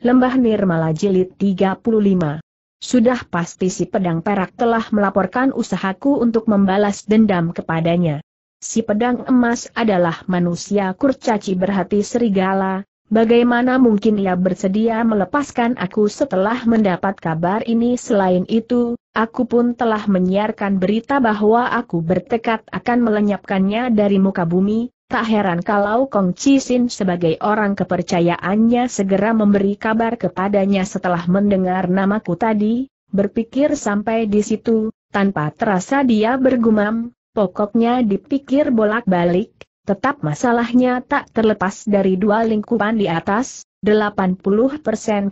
Lembah Nirmala Jilid 35 Sudah pasti si pedang perak telah melaporkan usahaku untuk membalas dendam kepadanya. Si pedang emas adalah manusia kurcaci berhati serigala, bagaimana mungkin ia bersedia melepaskan aku setelah mendapat kabar ini selain itu, aku pun telah menyiarkan berita bahwa aku bertekad akan melenyapkannya dari muka bumi, Tak heran kalau Kong Chi Sin sebagai orang kepercayaannya segera memberi kabar kepadanya setelah mendengar namaku tadi, berpikir sampai di situ, tanpa terasa dia bergumam, pokoknya dipikir bolak-balik, tetap masalahnya tak terlepas dari dua lingkupan di atas, 80%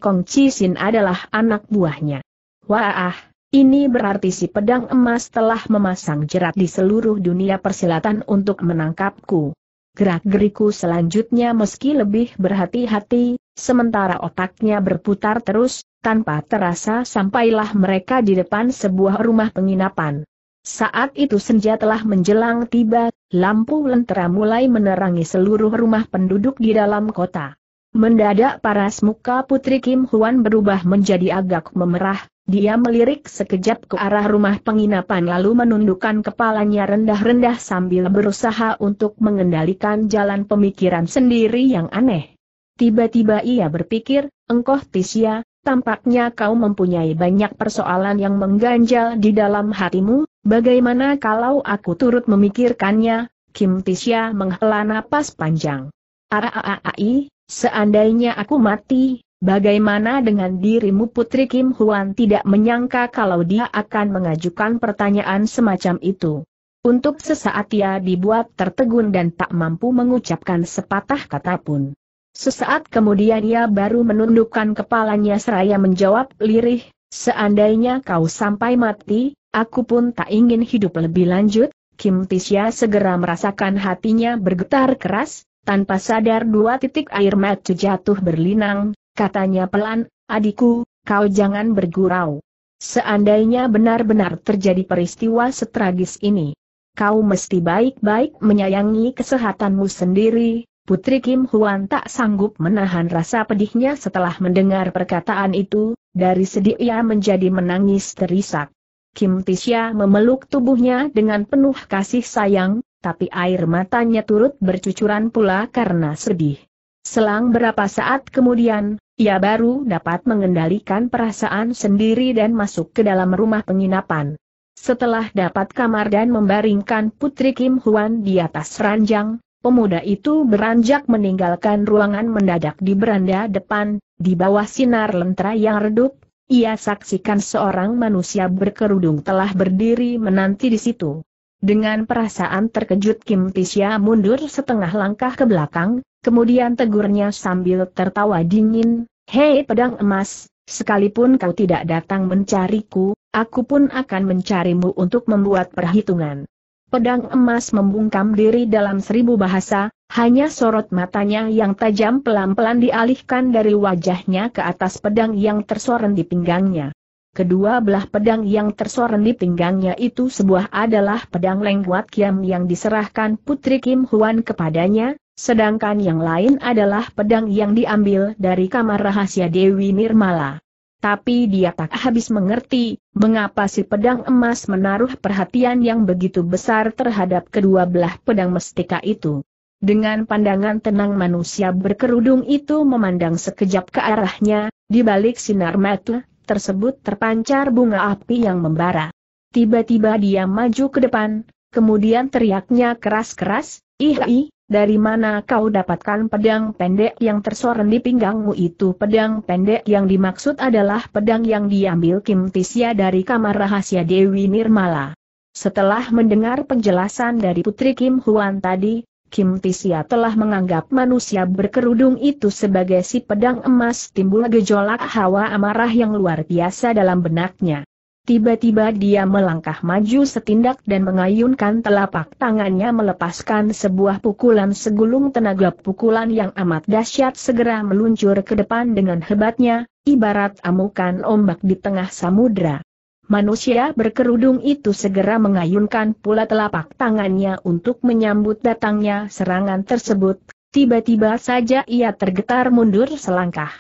Kong Chi Sin adalah anak buahnya. Wah, ini berarti si pedang emas telah memasang jerat di seluruh dunia persilatan untuk menangkapku. Gerak-geriku selanjutnya meski lebih berhati-hati, sementara otaknya berputar terus, tanpa terasa sampailah mereka di depan sebuah rumah penginapan. Saat itu senja telah menjelang tiba, lampu lentera mulai menerangi seluruh rumah penduduk di dalam kota. Mendadak paras muka Putri Kim Huan berubah menjadi agak memerah, dia melirik sekejap ke arah rumah penginapan lalu menundukkan kepalanya rendah-rendah sambil berusaha untuk mengendalikan jalan pemikiran sendiri yang aneh. Tiba-tiba ia berpikir, engkoh Tisya, tampaknya kau mempunyai banyak persoalan yang mengganjal di dalam hatimu, bagaimana kalau aku turut memikirkannya? Kim Tisya menghela napas panjang. Araaai, seandainya aku mati, Bagaimana dengan dirimu Putri Kim Huan tidak menyangka kalau dia akan mengajukan pertanyaan semacam itu. Untuk sesaat ia dibuat tertegun dan tak mampu mengucapkan sepatah kata pun. Sesaat kemudian ia baru menundukkan kepalanya seraya menjawab lirih, seandainya kau sampai mati, aku pun tak ingin hidup lebih lanjut, Kim Tisya segera merasakan hatinya bergetar keras, tanpa sadar dua titik air mata jatuh berlinang, katanya pelan, adikku, kau jangan bergurau. Seandainya benar-benar terjadi peristiwa setragis ini, kau mesti baik-baik menyayangi kesehatanmu sendiri. Putri Kim Huan tak sanggup menahan rasa pedihnya setelah mendengar perkataan itu, dari sedih ia menjadi menangis terisak. Kim Tisya memeluk tubuhnya dengan penuh kasih sayang, tapi air matanya turut bercucuran pula karena sedih. Selang berapa saat kemudian, ia baru dapat mengendalikan perasaan sendiri dan masuk ke dalam rumah penginapan. Setelah dapat kamar dan membaringkan Putri Kim Huan di atas ranjang, pemuda itu beranjak meninggalkan ruangan mendadak di beranda depan, di bawah sinar lentera yang redup, ia saksikan seorang manusia berkerudung telah berdiri menanti di situ. Dengan perasaan terkejut Kim Tisya mundur setengah langkah ke belakang, kemudian tegurnya sambil tertawa dingin, Hei pedang emas, sekalipun kau tidak datang mencariku, aku pun akan mencarimu untuk membuat perhitungan. Pedang emas membungkam diri dalam seribu bahasa, hanya sorot matanya yang tajam pelan-pelan dialihkan dari wajahnya ke atas pedang yang tersoren di pinggangnya. Kedua belah pedang yang tersoren di pinggangnya itu sebuah adalah pedang Lengguat Kiam yang diserahkan Putri Kim Huan kepadanya, Sedangkan yang lain adalah pedang yang diambil dari kamar rahasia Dewi Nirmala. Tapi dia tak habis mengerti, mengapa si pedang emas menaruh perhatian yang begitu besar terhadap kedua belah pedang mestika itu. Dengan pandangan tenang manusia berkerudung itu memandang sekejap ke arahnya, di balik sinar mata tersebut terpancar bunga api yang membara. Tiba-tiba dia maju ke depan, kemudian teriaknya keras-keras, Ih, ih, dari mana kau dapatkan pedang pendek yang tersorot di pinggangmu itu? Pedang pendek yang dimaksud adalah pedang yang diambil Kim Tisya dari kamar rahasia Dewi Nirmala. Setelah mendengar penjelasan dari Putri Kim Huan tadi, Kim Tisya telah menganggap manusia berkerudung itu sebagai si pedang emas timbul gejolak hawa amarah yang luar biasa dalam benaknya. Tiba-tiba dia melangkah maju setindak dan mengayunkan telapak tangannya melepaskan sebuah pukulan segulung tenaga pukulan yang amat dahsyat segera meluncur ke depan dengan hebatnya, ibarat amukan ombak di tengah samudra. Manusia berkerudung itu segera mengayunkan pula telapak tangannya untuk menyambut datangnya serangan tersebut, tiba-tiba saja ia tergetar mundur selangkah.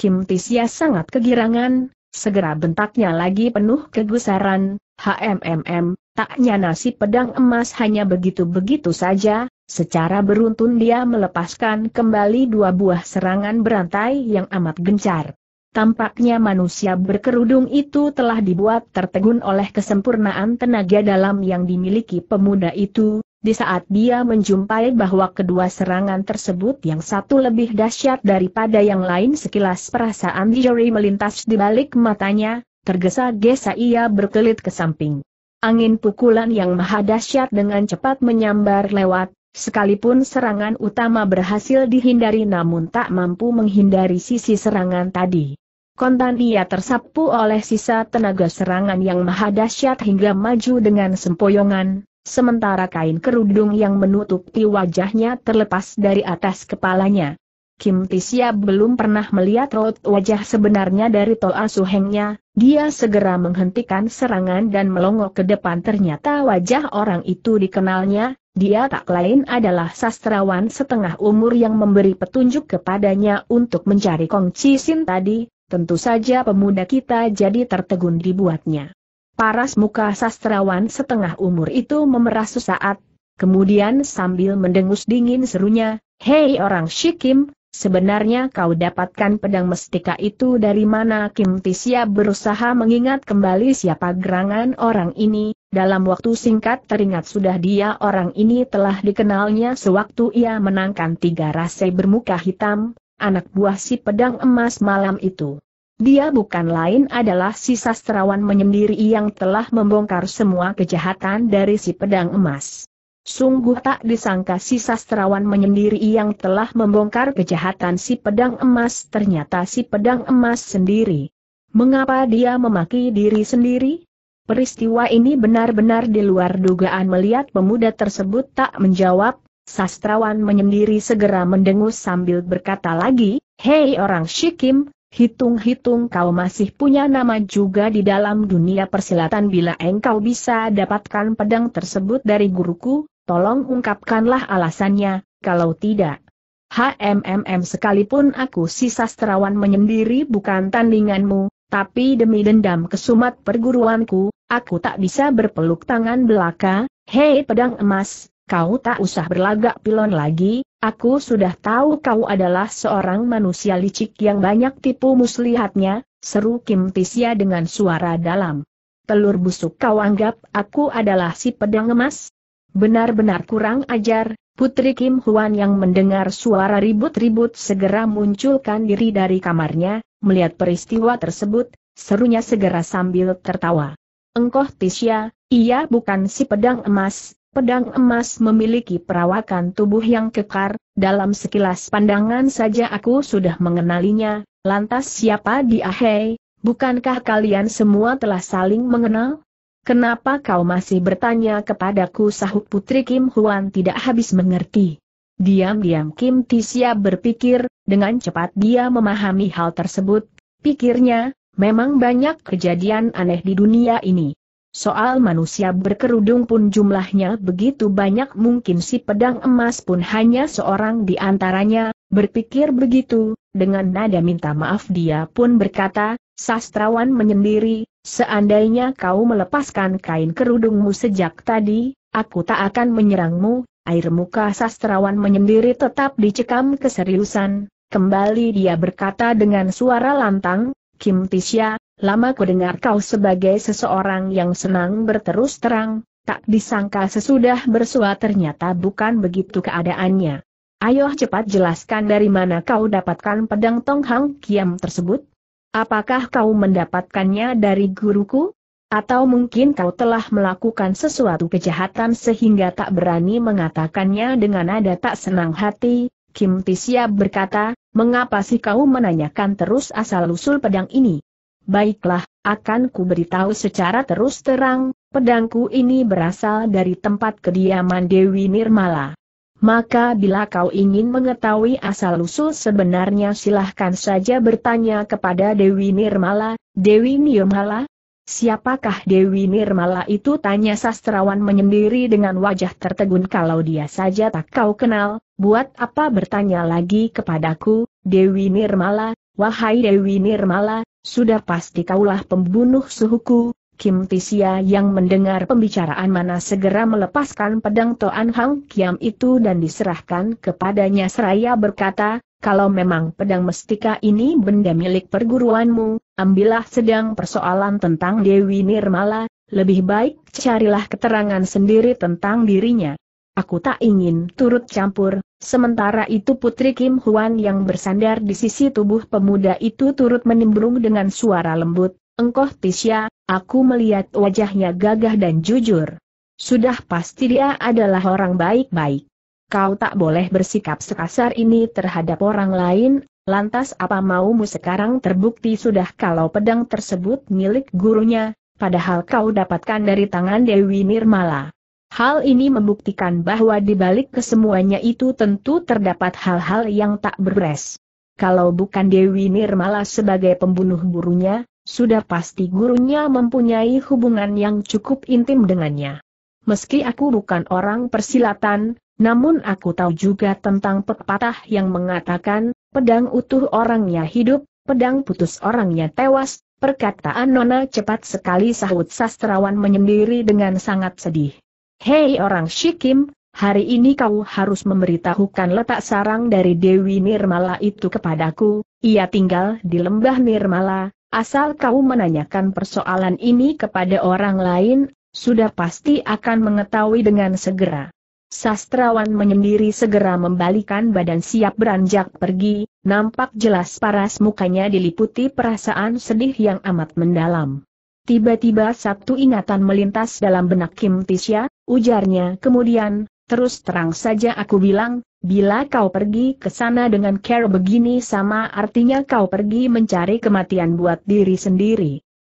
Kim Tisya sangat kegirangan, Segera bentaknya lagi penuh kegusaran, HMMM, taknya nasi pedang emas hanya begitu-begitu saja, secara beruntun dia melepaskan kembali dua buah serangan berantai yang amat gencar. Tampaknya manusia berkerudung itu telah dibuat tertegun oleh kesempurnaan tenaga dalam yang dimiliki pemuda itu, di saat dia menjumpai bahwa kedua serangan tersebut yang satu lebih dahsyat daripada yang lain sekilas perasaan Jerry melintas di balik matanya, tergesa-gesa ia berkelit ke samping. Angin pukulan yang maha dahsyat dengan cepat menyambar lewat, sekalipun serangan utama berhasil dihindari namun tak mampu menghindari sisi serangan tadi. Kontan ia tersapu oleh sisa tenaga serangan yang maha dahsyat hingga maju dengan sempoyongan, sementara kain kerudung yang menutupi wajahnya terlepas dari atas kepalanya. Kim Tisia belum pernah melihat raut wajah sebenarnya dari Toa Suhengnya, dia segera menghentikan serangan dan melongok ke depan ternyata wajah orang itu dikenalnya, dia tak lain adalah sastrawan setengah umur yang memberi petunjuk kepadanya untuk mencari Kong Cisin tadi, tentu saja pemuda kita jadi tertegun dibuatnya. Paras muka sastrawan setengah umur itu memerah sesaat, kemudian sambil mendengus dingin serunya, Hei orang Shikim, Sebenarnya kau dapatkan pedang mestika itu dari mana Kim Tisya berusaha mengingat kembali siapa gerangan orang ini, dalam waktu singkat teringat sudah dia orang ini telah dikenalnya sewaktu ia menangkan tiga rase bermuka hitam, anak buah si pedang emas malam itu. Dia bukan lain adalah si sastrawan menyendiri yang telah membongkar semua kejahatan dari si pedang emas. Sungguh tak disangka si sastrawan menyendiri yang telah membongkar kejahatan si pedang emas ternyata si pedang emas sendiri. Mengapa dia memaki diri sendiri? Peristiwa ini benar-benar di luar dugaan melihat pemuda tersebut tak menjawab, sastrawan menyendiri segera mendengus sambil berkata lagi, Hei orang Shikim, Hitung-hitung kau masih punya nama juga di dalam dunia persilatan bila engkau bisa dapatkan pedang tersebut dari guruku, tolong ungkapkanlah alasannya, kalau tidak. HMMM sekalipun aku si sastrawan menyendiri bukan tandinganmu, tapi demi dendam kesumat perguruanku, aku tak bisa berpeluk tangan belaka, hei pedang emas, kau tak usah berlagak pilon lagi, aku sudah tahu kau adalah seorang manusia licik yang banyak tipu muslihatnya, seru Kim Tisya dengan suara dalam. Telur busuk kau anggap aku adalah si pedang emas? Benar-benar kurang ajar, Putri Kim Huan yang mendengar suara ribut-ribut segera munculkan diri dari kamarnya, melihat peristiwa tersebut, serunya segera sambil tertawa. Engkau Tisya, ia bukan si pedang emas, Pedang emas memiliki perawakan tubuh yang kekar, dalam sekilas pandangan saja aku sudah mengenalinya, lantas siapa dia hei, bukankah kalian semua telah saling mengenal? Kenapa kau masih bertanya kepadaku sahut putri Kim Huan tidak habis mengerti. Diam-diam Kim Tisia berpikir, dengan cepat dia memahami hal tersebut, pikirnya, memang banyak kejadian aneh di dunia ini. Soal manusia berkerudung pun jumlahnya begitu banyak mungkin si pedang emas pun hanya seorang di antaranya, berpikir begitu, dengan nada minta maaf dia pun berkata, sastrawan menyendiri, seandainya kau melepaskan kain kerudungmu sejak tadi, aku tak akan menyerangmu, air muka sastrawan menyendiri tetap dicekam keseriusan, kembali dia berkata dengan suara lantang, Kim Tisya, lama dengar kau sebagai seseorang yang senang berterus terang, tak disangka sesudah bersua ternyata bukan begitu keadaannya. Ayo cepat jelaskan dari mana kau dapatkan pedang Tong Hang Kiam tersebut? Apakah kau mendapatkannya dari guruku? Atau mungkin kau telah melakukan sesuatu kejahatan sehingga tak berani mengatakannya dengan nada tak senang hati? Kim Tisya berkata, mengapa sih kau menanyakan terus asal-usul pedang ini? Baiklah, akan ku beritahu secara terus terang, pedangku ini berasal dari tempat kediaman Dewi Nirmala. Maka bila kau ingin mengetahui asal-usul sebenarnya silahkan saja bertanya kepada Dewi Nirmala, Dewi Nirmala? Siapakah Dewi Nirmala itu tanya sastrawan menyendiri dengan wajah tertegun kalau dia saja tak kau kenal, buat apa bertanya lagi kepadaku, Dewi Nirmala, Wahai Dewi Nirmala, sudah pasti kaulah pembunuh suhuku, Kim Tisia yang mendengar pembicaraan mana segera melepaskan pedang Toan Hang Kiam itu dan diserahkan kepadanya seraya berkata, kalau memang pedang mestika ini benda milik perguruanmu, ambillah sedang persoalan tentang Dewi Nirmala, lebih baik carilah keterangan sendiri tentang dirinya. Aku tak ingin turut campur, Sementara itu Putri Kim Huan yang bersandar di sisi tubuh pemuda itu turut menimbrung dengan suara lembut, Engkoh Tisha, aku melihat wajahnya gagah dan jujur. Sudah pasti dia adalah orang baik-baik. Kau tak boleh bersikap sekasar ini terhadap orang lain, lantas apa maumu sekarang terbukti sudah kalau pedang tersebut milik gurunya, padahal kau dapatkan dari tangan Dewi Nirmala. Hal ini membuktikan bahwa di balik kesemuanya itu tentu terdapat hal-hal yang tak beres. Kalau bukan Dewi Nirmala sebagai pembunuh gurunya, sudah pasti gurunya mempunyai hubungan yang cukup intim dengannya. Meski aku bukan orang persilatan, namun aku tahu juga tentang pepatah yang mengatakan, pedang utuh orangnya hidup, pedang putus orangnya tewas, perkataan Nona cepat sekali sahut sastrawan menyendiri dengan sangat sedih. Hei orang Shikim, hari ini kau harus memberitahukan letak sarang dari Dewi Nirmala itu kepadaku, ia tinggal di lembah Nirmala, asal kau menanyakan persoalan ini kepada orang lain, sudah pasti akan mengetahui dengan segera. Sastrawan menyendiri segera membalikan badan siap beranjak pergi, nampak jelas paras mukanya diliputi perasaan sedih yang amat mendalam. Tiba-tiba satu ingatan melintas dalam benak Kim Tisya, ujarnya kemudian, terus terang saja aku bilang, bila kau pergi ke sana dengan care begini sama artinya kau pergi mencari kematian buat diri sendiri.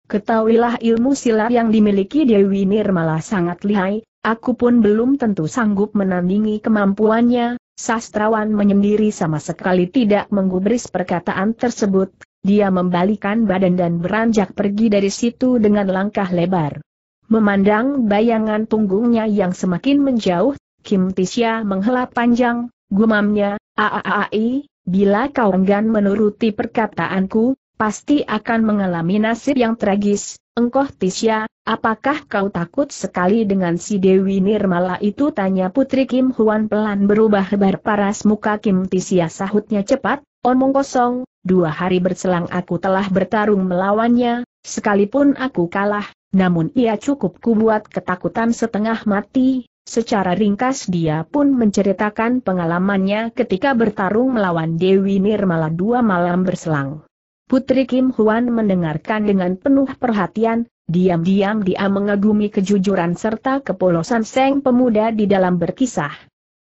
Ketahuilah ilmu silat yang dimiliki Dewi Nirmala sangat lihai, aku pun belum tentu sanggup menandingi kemampuannya, Sastrawan menyendiri sama sekali tidak menggubris perkataan tersebut, dia membalikan badan dan beranjak pergi dari situ dengan langkah lebar. Memandang bayangan punggungnya yang semakin menjauh, Kim Tisya menghela panjang, gumamnya, Aaai, bila kau enggan menuruti perkataanku, pasti akan mengalami nasib yang tragis, engkau Tisya, Apakah kau takut sekali dengan si Dewi Nirmala itu? Tanya Putri Kim Huan pelan berubah bar paras muka Kim Tisia sahutnya cepat, omong kosong, dua hari berselang aku telah bertarung melawannya, sekalipun aku kalah, namun ia cukup kubuat ketakutan setengah mati, secara ringkas dia pun menceritakan pengalamannya ketika bertarung melawan Dewi Nirmala dua malam berselang. Putri Kim Huan mendengarkan dengan penuh perhatian, diam-diam dia mengagumi kejujuran serta kepolosan Seng pemuda di dalam berkisah.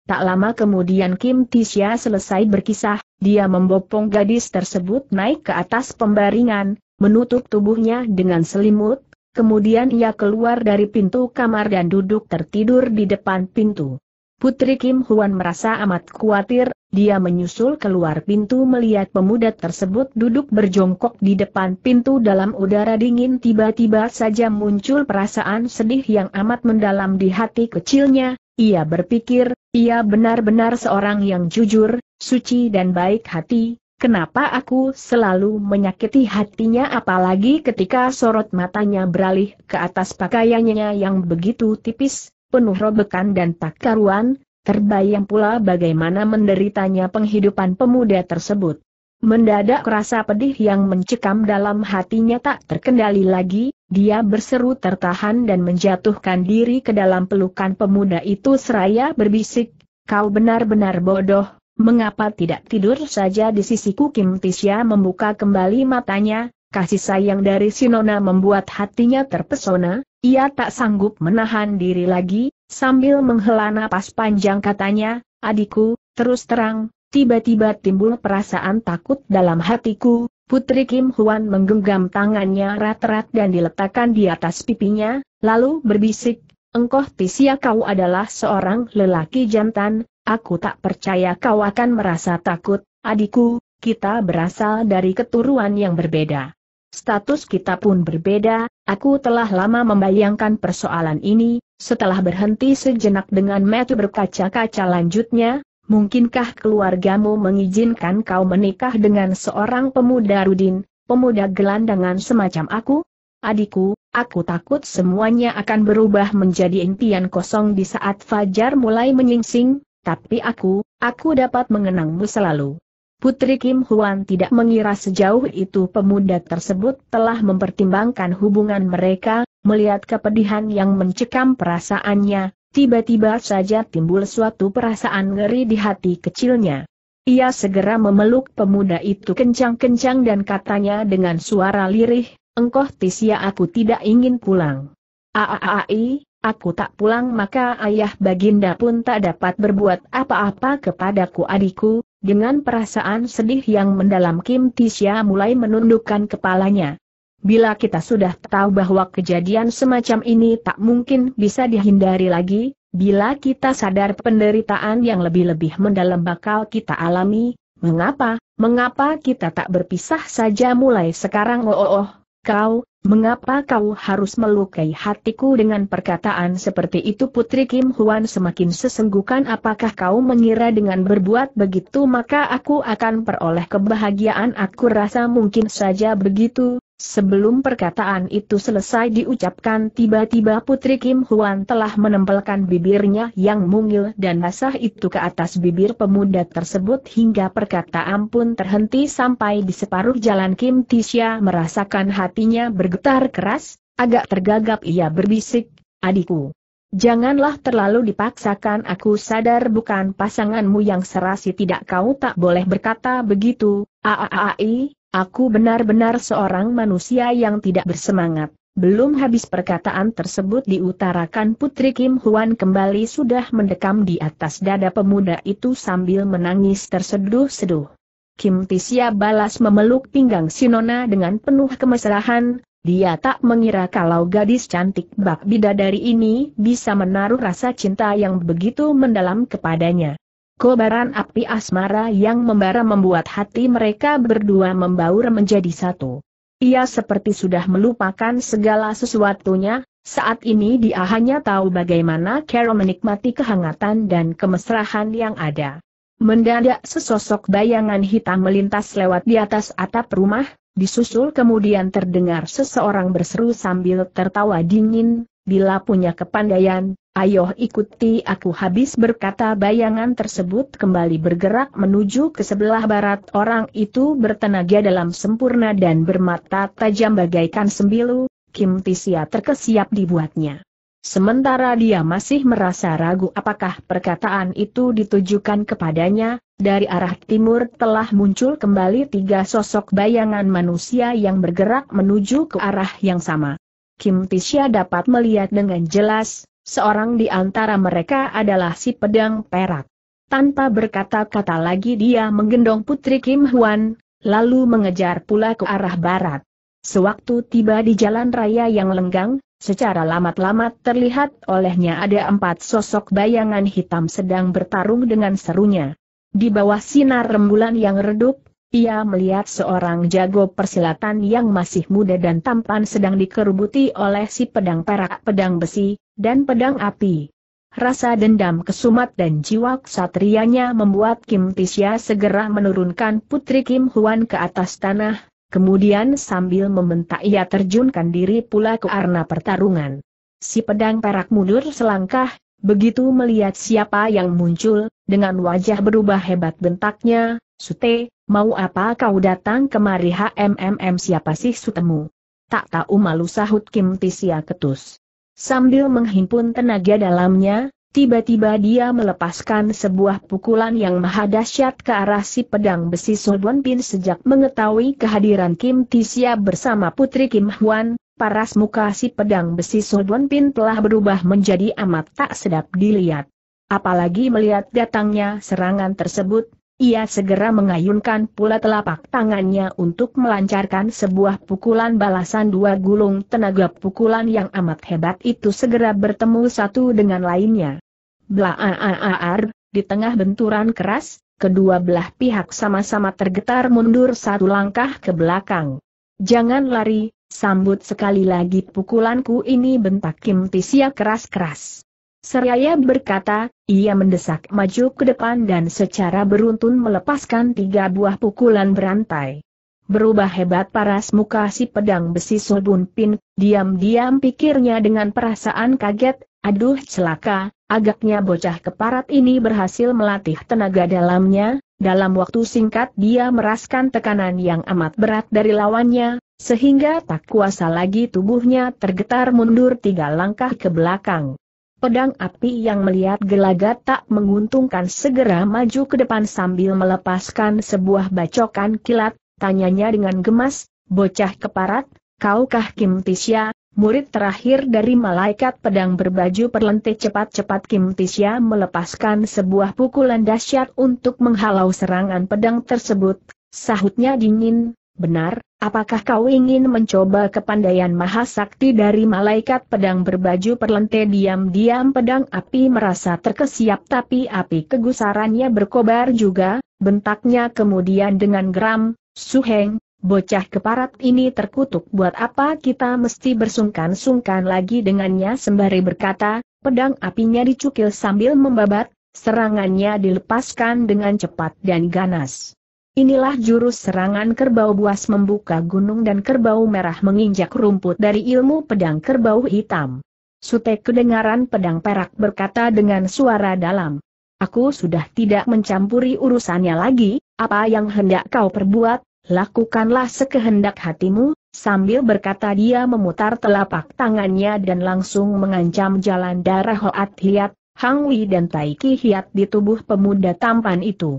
Tak lama kemudian Kim Tisha selesai berkisah, dia membopong gadis tersebut naik ke atas pembaringan, menutup tubuhnya dengan selimut, kemudian ia keluar dari pintu kamar dan duduk tertidur di depan pintu. Putri Kim Huan merasa amat khawatir, dia menyusul keluar pintu melihat pemuda tersebut duduk berjongkok di depan pintu dalam udara dingin tiba-tiba saja muncul perasaan sedih yang amat mendalam di hati kecilnya, ia berpikir, ia benar-benar seorang yang jujur, suci dan baik hati, kenapa aku selalu menyakiti hatinya apalagi ketika sorot matanya beralih ke atas pakaiannya yang begitu tipis, penuh robekan dan tak karuan, terbayang pula bagaimana menderitanya penghidupan pemuda tersebut. Mendadak rasa pedih yang mencekam dalam hatinya tak terkendali lagi, dia berseru tertahan dan menjatuhkan diri ke dalam pelukan pemuda itu seraya berbisik, kau benar-benar bodoh, mengapa tidak tidur saja di sisiku Kim Tisya membuka kembali matanya, kasih sayang dari Sinona membuat hatinya terpesona, ia tak sanggup menahan diri lagi, sambil menghela napas panjang katanya, adikku, terus terang, tiba-tiba timbul perasaan takut dalam hatiku, Putri Kim Huan menggenggam tangannya rat-rat dan diletakkan di atas pipinya, lalu berbisik, engkau Tisia kau adalah seorang lelaki jantan, aku tak percaya kau akan merasa takut, adikku, kita berasal dari keturunan yang berbeda. Status kita pun berbeda, aku telah lama membayangkan persoalan ini, setelah berhenti sejenak dengan metu berkaca-kaca lanjutnya, mungkinkah keluargamu mengizinkan kau menikah dengan seorang pemuda Rudin, pemuda gelandangan semacam aku? Adikku, aku takut semuanya akan berubah menjadi impian kosong di saat fajar mulai menyingsing, tapi aku, aku dapat mengenangmu selalu. Putri Kim Huan tidak mengira sejauh itu pemuda tersebut telah mempertimbangkan hubungan mereka, melihat kepedihan yang mencekam perasaannya, tiba-tiba saja timbul suatu perasaan ngeri di hati kecilnya. Ia segera memeluk pemuda itu kencang-kencang dan katanya dengan suara lirih, Engkoh Tisia aku tidak ingin pulang. Aaai, aku tak pulang maka ayah baginda pun tak dapat berbuat apa-apa kepadaku adikku, dengan perasaan sedih yang mendalam Kim Tisya mulai menundukkan kepalanya. Bila kita sudah tahu bahwa kejadian semacam ini tak mungkin bisa dihindari lagi, bila kita sadar penderitaan yang lebih-lebih mendalam bakal kita alami, mengapa, mengapa kita tak berpisah saja mulai sekarang oh oh oh, kau, Mengapa kau harus melukai hatiku dengan perkataan seperti itu Putri Kim Huan semakin sesenggukan apakah kau mengira dengan berbuat begitu maka aku akan peroleh kebahagiaan aku rasa mungkin saja begitu, Sebelum perkataan itu selesai diucapkan tiba-tiba Putri Kim Huan telah menempelkan bibirnya yang mungil dan basah itu ke atas bibir pemuda tersebut hingga perkataan pun terhenti sampai di separuh jalan Kim Tisha merasakan hatinya bergetar keras, agak tergagap ia berbisik, adikku. Janganlah terlalu dipaksakan aku sadar bukan pasanganmu yang serasi tidak kau tak boleh berkata begitu, aaai, Aku benar-benar seorang manusia yang tidak bersemangat. Belum habis perkataan tersebut diutarakan Putri Kim Huan kembali sudah mendekam di atas dada pemuda itu sambil menangis terseduh-seduh. Kim Tisia balas memeluk pinggang Sinona dengan penuh kemesrahan. dia tak mengira kalau gadis cantik bak bidadari ini bisa menaruh rasa cinta yang begitu mendalam kepadanya. Kobaran api asmara yang membara membuat hati mereka berdua membaur menjadi satu. Ia seperti sudah melupakan segala sesuatunya, saat ini dia hanya tahu bagaimana Carol menikmati kehangatan dan kemesrahan yang ada. Mendadak sesosok bayangan hitam melintas lewat di atas atap rumah, disusul kemudian terdengar seseorang berseru sambil tertawa dingin, bila punya kepandaian, Ayo ikuti aku habis berkata bayangan tersebut kembali bergerak menuju ke sebelah barat orang itu bertenaga dalam sempurna dan bermata tajam bagaikan sembilu, Kim Tisia terkesiap dibuatnya. Sementara dia masih merasa ragu apakah perkataan itu ditujukan kepadanya, dari arah timur telah muncul kembali tiga sosok bayangan manusia yang bergerak menuju ke arah yang sama. Kim Tisia dapat melihat dengan jelas, Seorang di antara mereka adalah si pedang perak. Tanpa berkata-kata lagi dia menggendong putri Kim Huan, lalu mengejar pula ke arah barat. Sewaktu tiba di jalan raya yang lenggang, secara lamat-lamat terlihat olehnya ada empat sosok bayangan hitam sedang bertarung dengan serunya. Di bawah sinar rembulan yang redup, ia melihat seorang jago persilatan yang masih muda dan tampan sedang dikerubuti oleh si pedang perak pedang besi, dan pedang api. Rasa dendam kesumat dan jiwa ksatrianya membuat Kim Tisya segera menurunkan putri Kim Huan ke atas tanah, kemudian sambil membentak ia terjunkan diri pula ke arena pertarungan. Si pedang perak mundur selangkah, Begitu melihat siapa yang muncul, dengan wajah berubah hebat bentaknya, Sute, mau apa kau datang kemari HMMM siapa sih Sutemu? Tak tahu malu sahut Kim Tisia ketus. Sambil menghimpun tenaga dalamnya, tiba-tiba dia melepaskan sebuah pukulan yang maha dahsyat ke arah si pedang besi Sobon Pin sejak mengetahui kehadiran Kim Tisia bersama putri Kim Hwan paras muka si pedang besi Sodon Pin telah berubah menjadi amat tak sedap dilihat. Apalagi melihat datangnya serangan tersebut, ia segera mengayunkan pula telapak tangannya untuk melancarkan sebuah pukulan balasan dua gulung tenaga pukulan yang amat hebat itu segera bertemu satu dengan lainnya. Blaaaar, di tengah benturan keras, kedua belah pihak sama-sama tergetar mundur satu langkah ke belakang. Jangan lari, sambut sekali lagi pukulanku ini bentak Kim Tisia keras-keras. Seraya berkata, ia mendesak maju ke depan dan secara beruntun melepaskan tiga buah pukulan berantai. Berubah hebat paras muka si pedang besi Sobun Pin, diam-diam pikirnya dengan perasaan kaget, aduh celaka, agaknya bocah keparat ini berhasil melatih tenaga dalamnya, dalam waktu singkat dia meraskan tekanan yang amat berat dari lawannya, sehingga tak kuasa lagi tubuhnya tergetar mundur tiga langkah ke belakang. Pedang api yang melihat gelagat tak menguntungkan segera maju ke depan sambil melepaskan sebuah bacokan kilat, tanyanya dengan gemas, bocah keparat, kaukah Kim Tisya, murid terakhir dari malaikat pedang berbaju perlente cepat-cepat Kim Tisya melepaskan sebuah pukulan dahsyat untuk menghalau serangan pedang tersebut, sahutnya dingin, Benar, apakah kau ingin mencoba kepandaian mahasakti dari malaikat pedang berbaju perlente diam-diam pedang api merasa terkesiap tapi api kegusarannya berkobar juga, bentaknya kemudian dengan geram, suheng, bocah keparat ini terkutuk buat apa kita mesti bersungkan-sungkan lagi dengannya sembari berkata, pedang apinya dicukil sambil membabat, serangannya dilepaskan dengan cepat dan ganas. Inilah jurus serangan kerbau buas membuka gunung dan kerbau merah menginjak rumput dari ilmu pedang kerbau hitam. Sutek kedengaran pedang perak berkata dengan suara dalam. Aku sudah tidak mencampuri urusannya lagi, apa yang hendak kau perbuat, lakukanlah sekehendak hatimu, sambil berkata dia memutar telapak tangannya dan langsung mengancam jalan darah Hoat Hiat, Hang Wei dan Taiki Hiat di tubuh pemuda tampan itu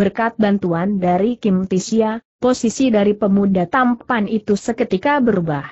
berkat bantuan dari Kim Tisya, posisi dari pemuda tampan itu seketika berubah.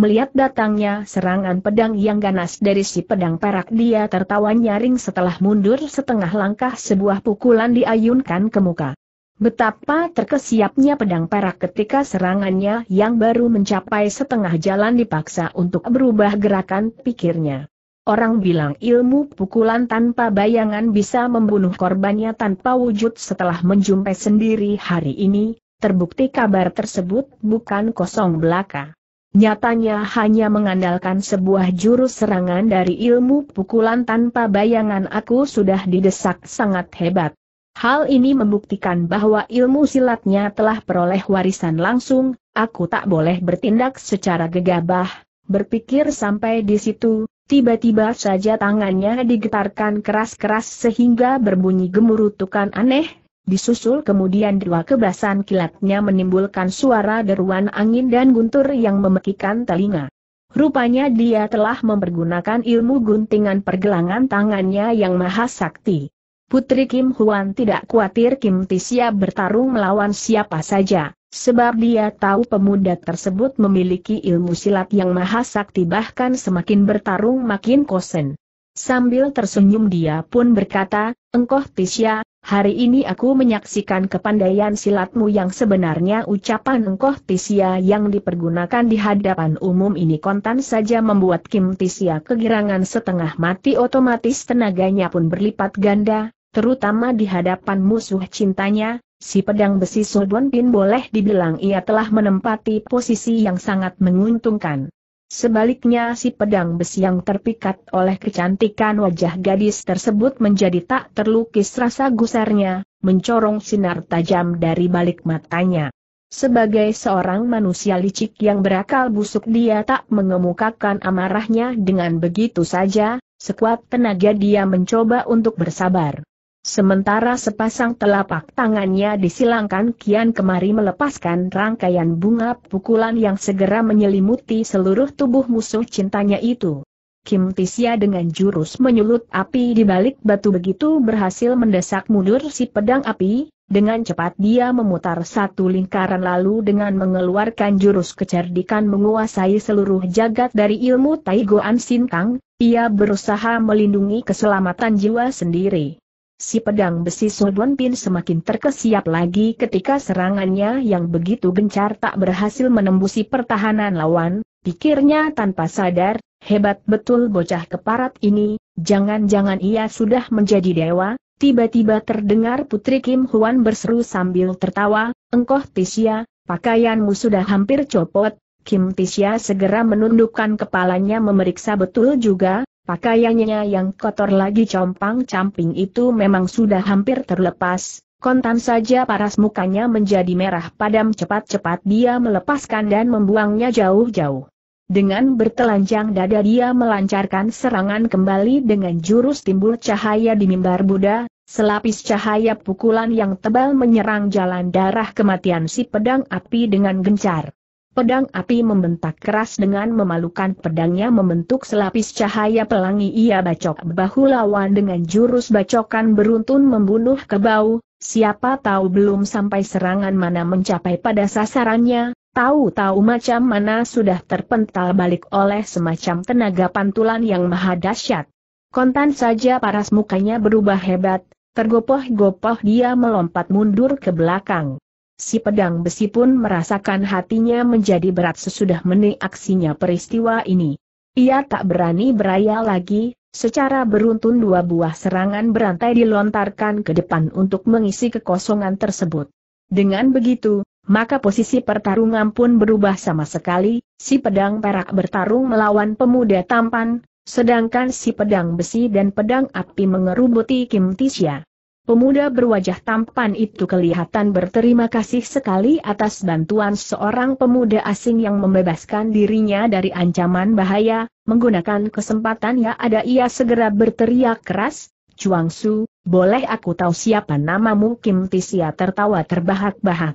Melihat datangnya serangan pedang yang ganas dari si pedang perak dia tertawa nyaring setelah mundur setengah langkah sebuah pukulan diayunkan ke muka. Betapa terkesiapnya pedang perak ketika serangannya yang baru mencapai setengah jalan dipaksa untuk berubah gerakan pikirnya. Orang bilang ilmu pukulan tanpa bayangan bisa membunuh korbannya tanpa wujud setelah menjumpai sendiri hari ini, terbukti kabar tersebut bukan kosong belaka. Nyatanya hanya mengandalkan sebuah jurus serangan dari ilmu pukulan tanpa bayangan aku sudah didesak sangat hebat. Hal ini membuktikan bahwa ilmu silatnya telah peroleh warisan langsung, aku tak boleh bertindak secara gegabah, berpikir sampai di situ, Tiba-tiba saja tangannya digetarkan keras-keras sehingga berbunyi gemuruh gemurutukan aneh, disusul kemudian dua kebasan kilatnya menimbulkan suara deruan angin dan guntur yang memekikan telinga. Rupanya dia telah mempergunakan ilmu guntingan pergelangan tangannya yang maha sakti. Putri Kim Huan tidak khawatir Kim Tisia bertarung melawan siapa saja, sebab dia tahu pemuda tersebut memiliki ilmu silat yang maha sakti bahkan semakin bertarung makin kosen. Sambil tersenyum dia pun berkata, Engkoh Tisia, hari ini aku menyaksikan kepandaian silatmu yang sebenarnya ucapan Engkoh Tisia yang dipergunakan di hadapan umum ini kontan saja membuat Kim Tisia kegirangan setengah mati otomatis tenaganya pun berlipat ganda, terutama di hadapan musuh cintanya, si pedang besi Sobon Pin boleh dibilang ia telah menempati posisi yang sangat menguntungkan. Sebaliknya si pedang besi yang terpikat oleh kecantikan wajah gadis tersebut menjadi tak terlukis rasa gusarnya, mencorong sinar tajam dari balik matanya. Sebagai seorang manusia licik yang berakal busuk dia tak mengemukakan amarahnya dengan begitu saja, sekuat tenaga dia mencoba untuk bersabar. Sementara sepasang telapak tangannya disilangkan kian kemari melepaskan rangkaian bunga pukulan yang segera menyelimuti seluruh tubuh musuh cintanya itu. Kim Tisya dengan jurus menyulut api di balik batu begitu berhasil mendesak mundur si pedang api, dengan cepat dia memutar satu lingkaran lalu dengan mengeluarkan jurus kecerdikan menguasai seluruh jagat dari ilmu Taigo Sin Kang. ia berusaha melindungi keselamatan jiwa sendiri. Si pedang besi Sobon Pin semakin terkesiap lagi ketika serangannya yang begitu gencar tak berhasil menembusi pertahanan lawan, pikirnya tanpa sadar, hebat betul bocah keparat ini, jangan-jangan ia sudah menjadi dewa, tiba-tiba terdengar Putri Kim Huan berseru sambil tertawa, engkoh Tisia, pakaianmu sudah hampir copot, Kim Tisya segera menundukkan kepalanya memeriksa betul juga, Pakaiannya yang kotor lagi compang-camping itu memang sudah hampir terlepas, kontan saja paras mukanya menjadi merah padam cepat-cepat dia melepaskan dan membuangnya jauh-jauh. Dengan bertelanjang dada dia melancarkan serangan kembali dengan jurus timbul cahaya di mimbar Buddha, selapis cahaya pukulan yang tebal menyerang jalan darah kematian si pedang api dengan gencar. Pedang api membentak keras dengan memalukan pedangnya membentuk selapis cahaya pelangi ia bacok bahu lawan dengan jurus bacokan beruntun membunuh kebau, siapa tahu belum sampai serangan mana mencapai pada sasarannya, tahu-tahu macam mana sudah terpental balik oleh semacam tenaga pantulan yang maha dahsyat. Kontan saja paras mukanya berubah hebat, tergopoh-gopoh dia melompat mundur ke belakang. Si pedang besi pun merasakan hatinya menjadi berat sesudah menik aksinya peristiwa ini. Ia tak berani beraya lagi, secara beruntun dua buah serangan berantai dilontarkan ke depan untuk mengisi kekosongan tersebut. Dengan begitu, maka posisi pertarungan pun berubah sama sekali, si pedang perak bertarung melawan pemuda tampan, sedangkan si pedang besi dan pedang api mengerubuti Kim Tisha. Pemuda berwajah tampan itu kelihatan berterima kasih sekali atas bantuan seorang pemuda asing yang membebaskan dirinya dari ancaman bahaya, menggunakan kesempatan yang ada ia segera berteriak keras, Chuang Su, boleh aku tahu siapa namamu Kim Tisia tertawa terbahak-bahak.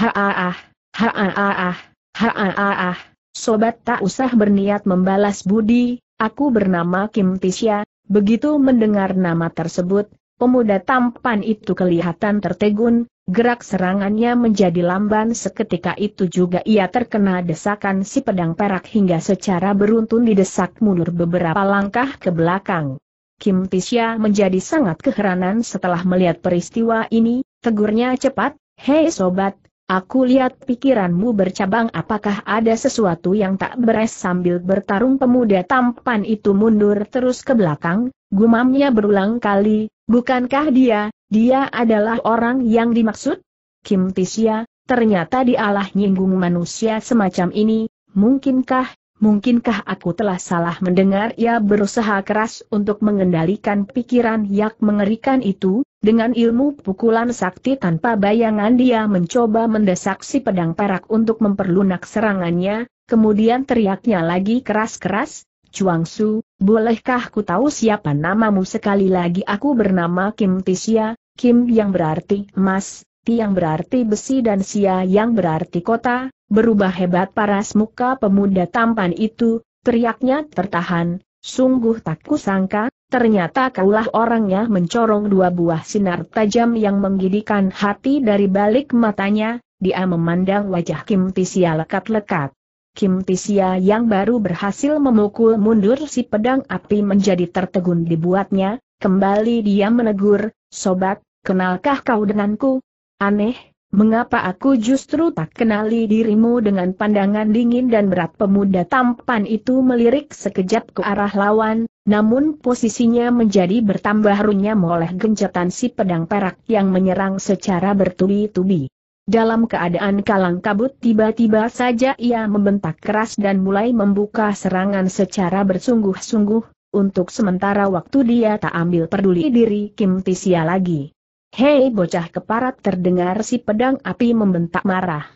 ha-ah-ah, ha-ah-ah, sobat tak usah berniat membalas budi, aku bernama Kim Tisia, begitu mendengar nama tersebut, Pemuda tampan itu kelihatan tertegun, gerak serangannya menjadi lamban seketika itu juga ia terkena desakan si pedang perak hingga secara beruntun didesak mundur beberapa langkah ke belakang. Kim Tisya menjadi sangat keheranan setelah melihat peristiwa ini, tegurnya cepat, Hei sobat, Aku lihat pikiranmu bercabang apakah ada sesuatu yang tak beres sambil bertarung pemuda tampan itu mundur terus ke belakang, gumamnya berulang kali, bukankah dia, dia adalah orang yang dimaksud? Kim Tisya, ternyata dialah nyinggung manusia semacam ini, mungkinkah, mungkinkah aku telah salah mendengar ia berusaha keras untuk mengendalikan pikiran yang mengerikan itu, dengan ilmu pukulan sakti tanpa bayangan dia mencoba mendesak si pedang perak untuk memperlunak serangannya, kemudian teriaknya lagi keras-keras, Chuang Su, bolehkah ku tahu siapa namamu sekali lagi aku bernama Kim Tisia, Kim yang berarti emas, Ti yang berarti besi dan Sia yang berarti kota, berubah hebat paras muka pemuda tampan itu, teriaknya tertahan, Sungguh tak kusangka, ternyata kaulah orangnya mencorong dua buah sinar tajam yang menggidikan hati dari balik matanya, dia memandang wajah Kim Tisia lekat-lekat. Kim Tisia yang baru berhasil memukul mundur si pedang api menjadi tertegun dibuatnya, kembali dia menegur, Sobat, kenalkah kau denganku? Aneh, Mengapa aku justru tak kenali dirimu dengan pandangan dingin dan berat pemuda tampan itu melirik sekejap ke arah lawan, namun posisinya menjadi bertambah runyam oleh gencatan si pedang perak yang menyerang secara bertubi-tubi. Dalam keadaan kalang kabut tiba-tiba saja ia membentak keras dan mulai membuka serangan secara bersungguh-sungguh, untuk sementara waktu dia tak ambil peduli diri Kim Tisia lagi. Hei bocah keparat terdengar si pedang api membentak marah.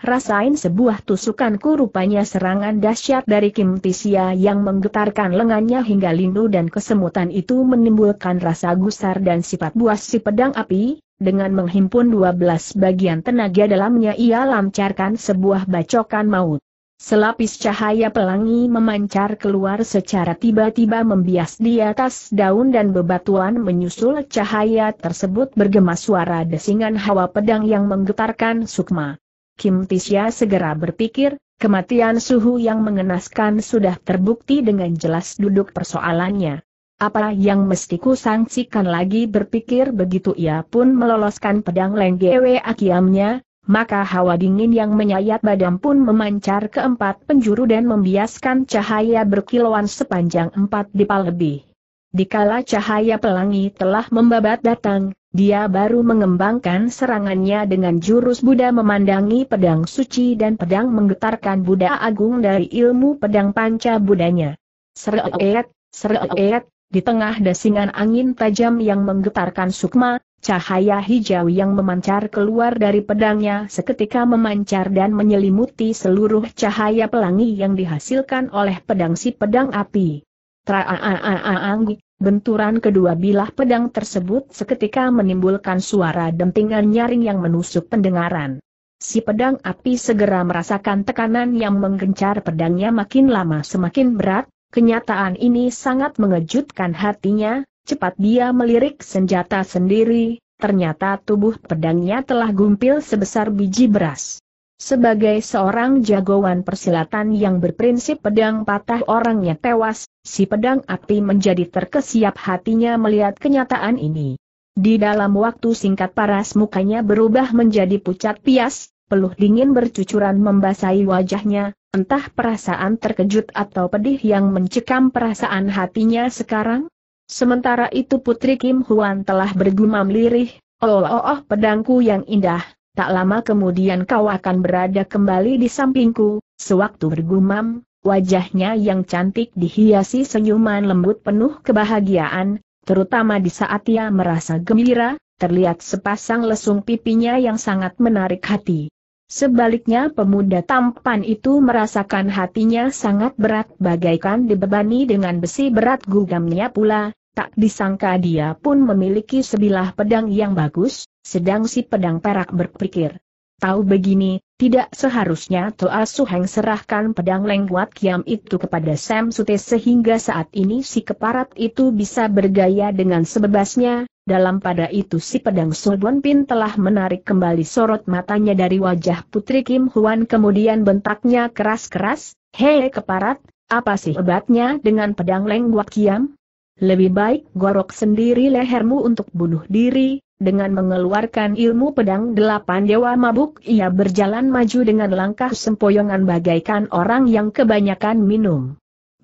Rasain sebuah tusukanku rupanya serangan dahsyat dari Kim Tisia yang menggetarkan lengannya hingga lindu dan kesemutan itu menimbulkan rasa gusar dan sifat buas si pedang api, dengan menghimpun 12 bagian tenaga dalamnya ia lancarkan sebuah bacokan maut. Selapis cahaya pelangi memancar keluar secara tiba-tiba membias di atas daun dan bebatuan menyusul cahaya tersebut bergema suara desingan hawa pedang yang menggetarkan sukma. Kim Tisya segera berpikir, kematian suhu yang mengenaskan sudah terbukti dengan jelas duduk persoalannya. Apa yang mesti ku sangsikan lagi berpikir begitu ia pun meloloskan pedang lenggewe akiamnya, maka hawa dingin yang menyayat badan pun memancar ke empat penjuru dan membiaskan cahaya berkilauan sepanjang empat dipal lebih. Dikala cahaya pelangi telah membabat datang, dia baru mengembangkan serangannya dengan jurus Buddha memandangi pedang suci dan pedang menggetarkan Buddha agung dari ilmu pedang panca budanya. Sereet, sereet, di tengah desingan angin tajam yang menggetarkan sukma, Cahaya hijau yang memancar keluar dari pedangnya seketika memancar dan menyelimuti seluruh cahaya pelangi yang dihasilkan oleh pedang si pedang api. Traaaaang, benturan kedua bilah pedang tersebut seketika menimbulkan suara dentingan nyaring yang menusuk pendengaran. Si pedang api segera merasakan tekanan yang menggencar pedangnya makin lama semakin berat, kenyataan ini sangat mengejutkan hatinya, Cepat dia melirik senjata sendiri, ternyata tubuh pedangnya telah gumpil sebesar biji beras. Sebagai seorang jagoan persilatan yang berprinsip pedang patah orangnya tewas, si pedang api menjadi terkesiap hatinya melihat kenyataan ini. Di dalam waktu singkat paras mukanya berubah menjadi pucat pias, peluh dingin bercucuran membasahi wajahnya, entah perasaan terkejut atau pedih yang mencekam perasaan hatinya sekarang, Sementara itu Putri Kim Huan telah bergumam lirih, oh oh oh pedangku yang indah, tak lama kemudian kau akan berada kembali di sampingku, sewaktu bergumam, wajahnya yang cantik dihiasi senyuman lembut penuh kebahagiaan, terutama di saat ia merasa gembira, terlihat sepasang lesung pipinya yang sangat menarik hati. Sebaliknya pemuda tampan itu merasakan hatinya sangat berat bagaikan dibebani dengan besi berat gugamnya pula, Tak disangka dia pun memiliki sebilah pedang yang bagus, sedang si pedang perak berpikir. Tahu begini, tidak seharusnya Toa Suheng serahkan pedang lengkuat kiam itu kepada Sam Sute sehingga saat ini si keparat itu bisa bergaya dengan sebebasnya, dalam pada itu si pedang Sulbon Pin telah menarik kembali sorot matanya dari wajah Putri Kim Huan kemudian bentaknya keras-keras, Hei keparat, apa sih hebatnya dengan pedang lengkuat kiam? Lebih baik gorok sendiri lehermu untuk bunuh diri, dengan mengeluarkan ilmu pedang delapan dewa mabuk ia berjalan maju dengan langkah sempoyongan bagaikan orang yang kebanyakan minum.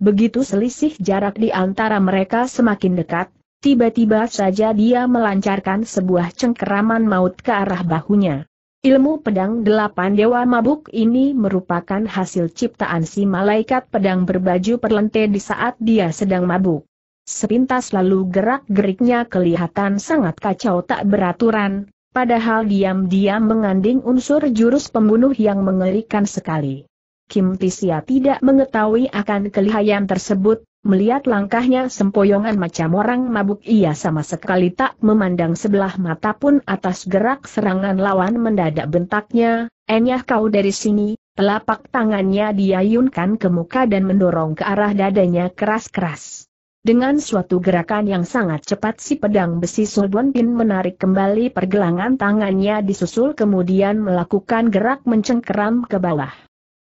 Begitu selisih jarak di antara mereka semakin dekat, tiba-tiba saja dia melancarkan sebuah cengkeraman maut ke arah bahunya. Ilmu pedang delapan dewa mabuk ini merupakan hasil ciptaan si malaikat pedang berbaju perlente di saat dia sedang mabuk. Sepintas lalu gerak-geriknya kelihatan sangat kacau tak beraturan, padahal diam-diam mengandung unsur jurus pembunuh yang mengerikan sekali. Kim Tisia tidak mengetahui akan kelihayan tersebut, melihat langkahnya sempoyongan macam orang mabuk ia sama sekali tak memandang sebelah mata pun atas gerak serangan lawan mendadak bentaknya, enyah kau dari sini, telapak tangannya diayunkan ke muka dan mendorong ke arah dadanya keras-keras. Dengan suatu gerakan yang sangat cepat si pedang besi Sulbon Bin menarik kembali pergelangan tangannya disusul kemudian melakukan gerak mencengkeram ke bawah.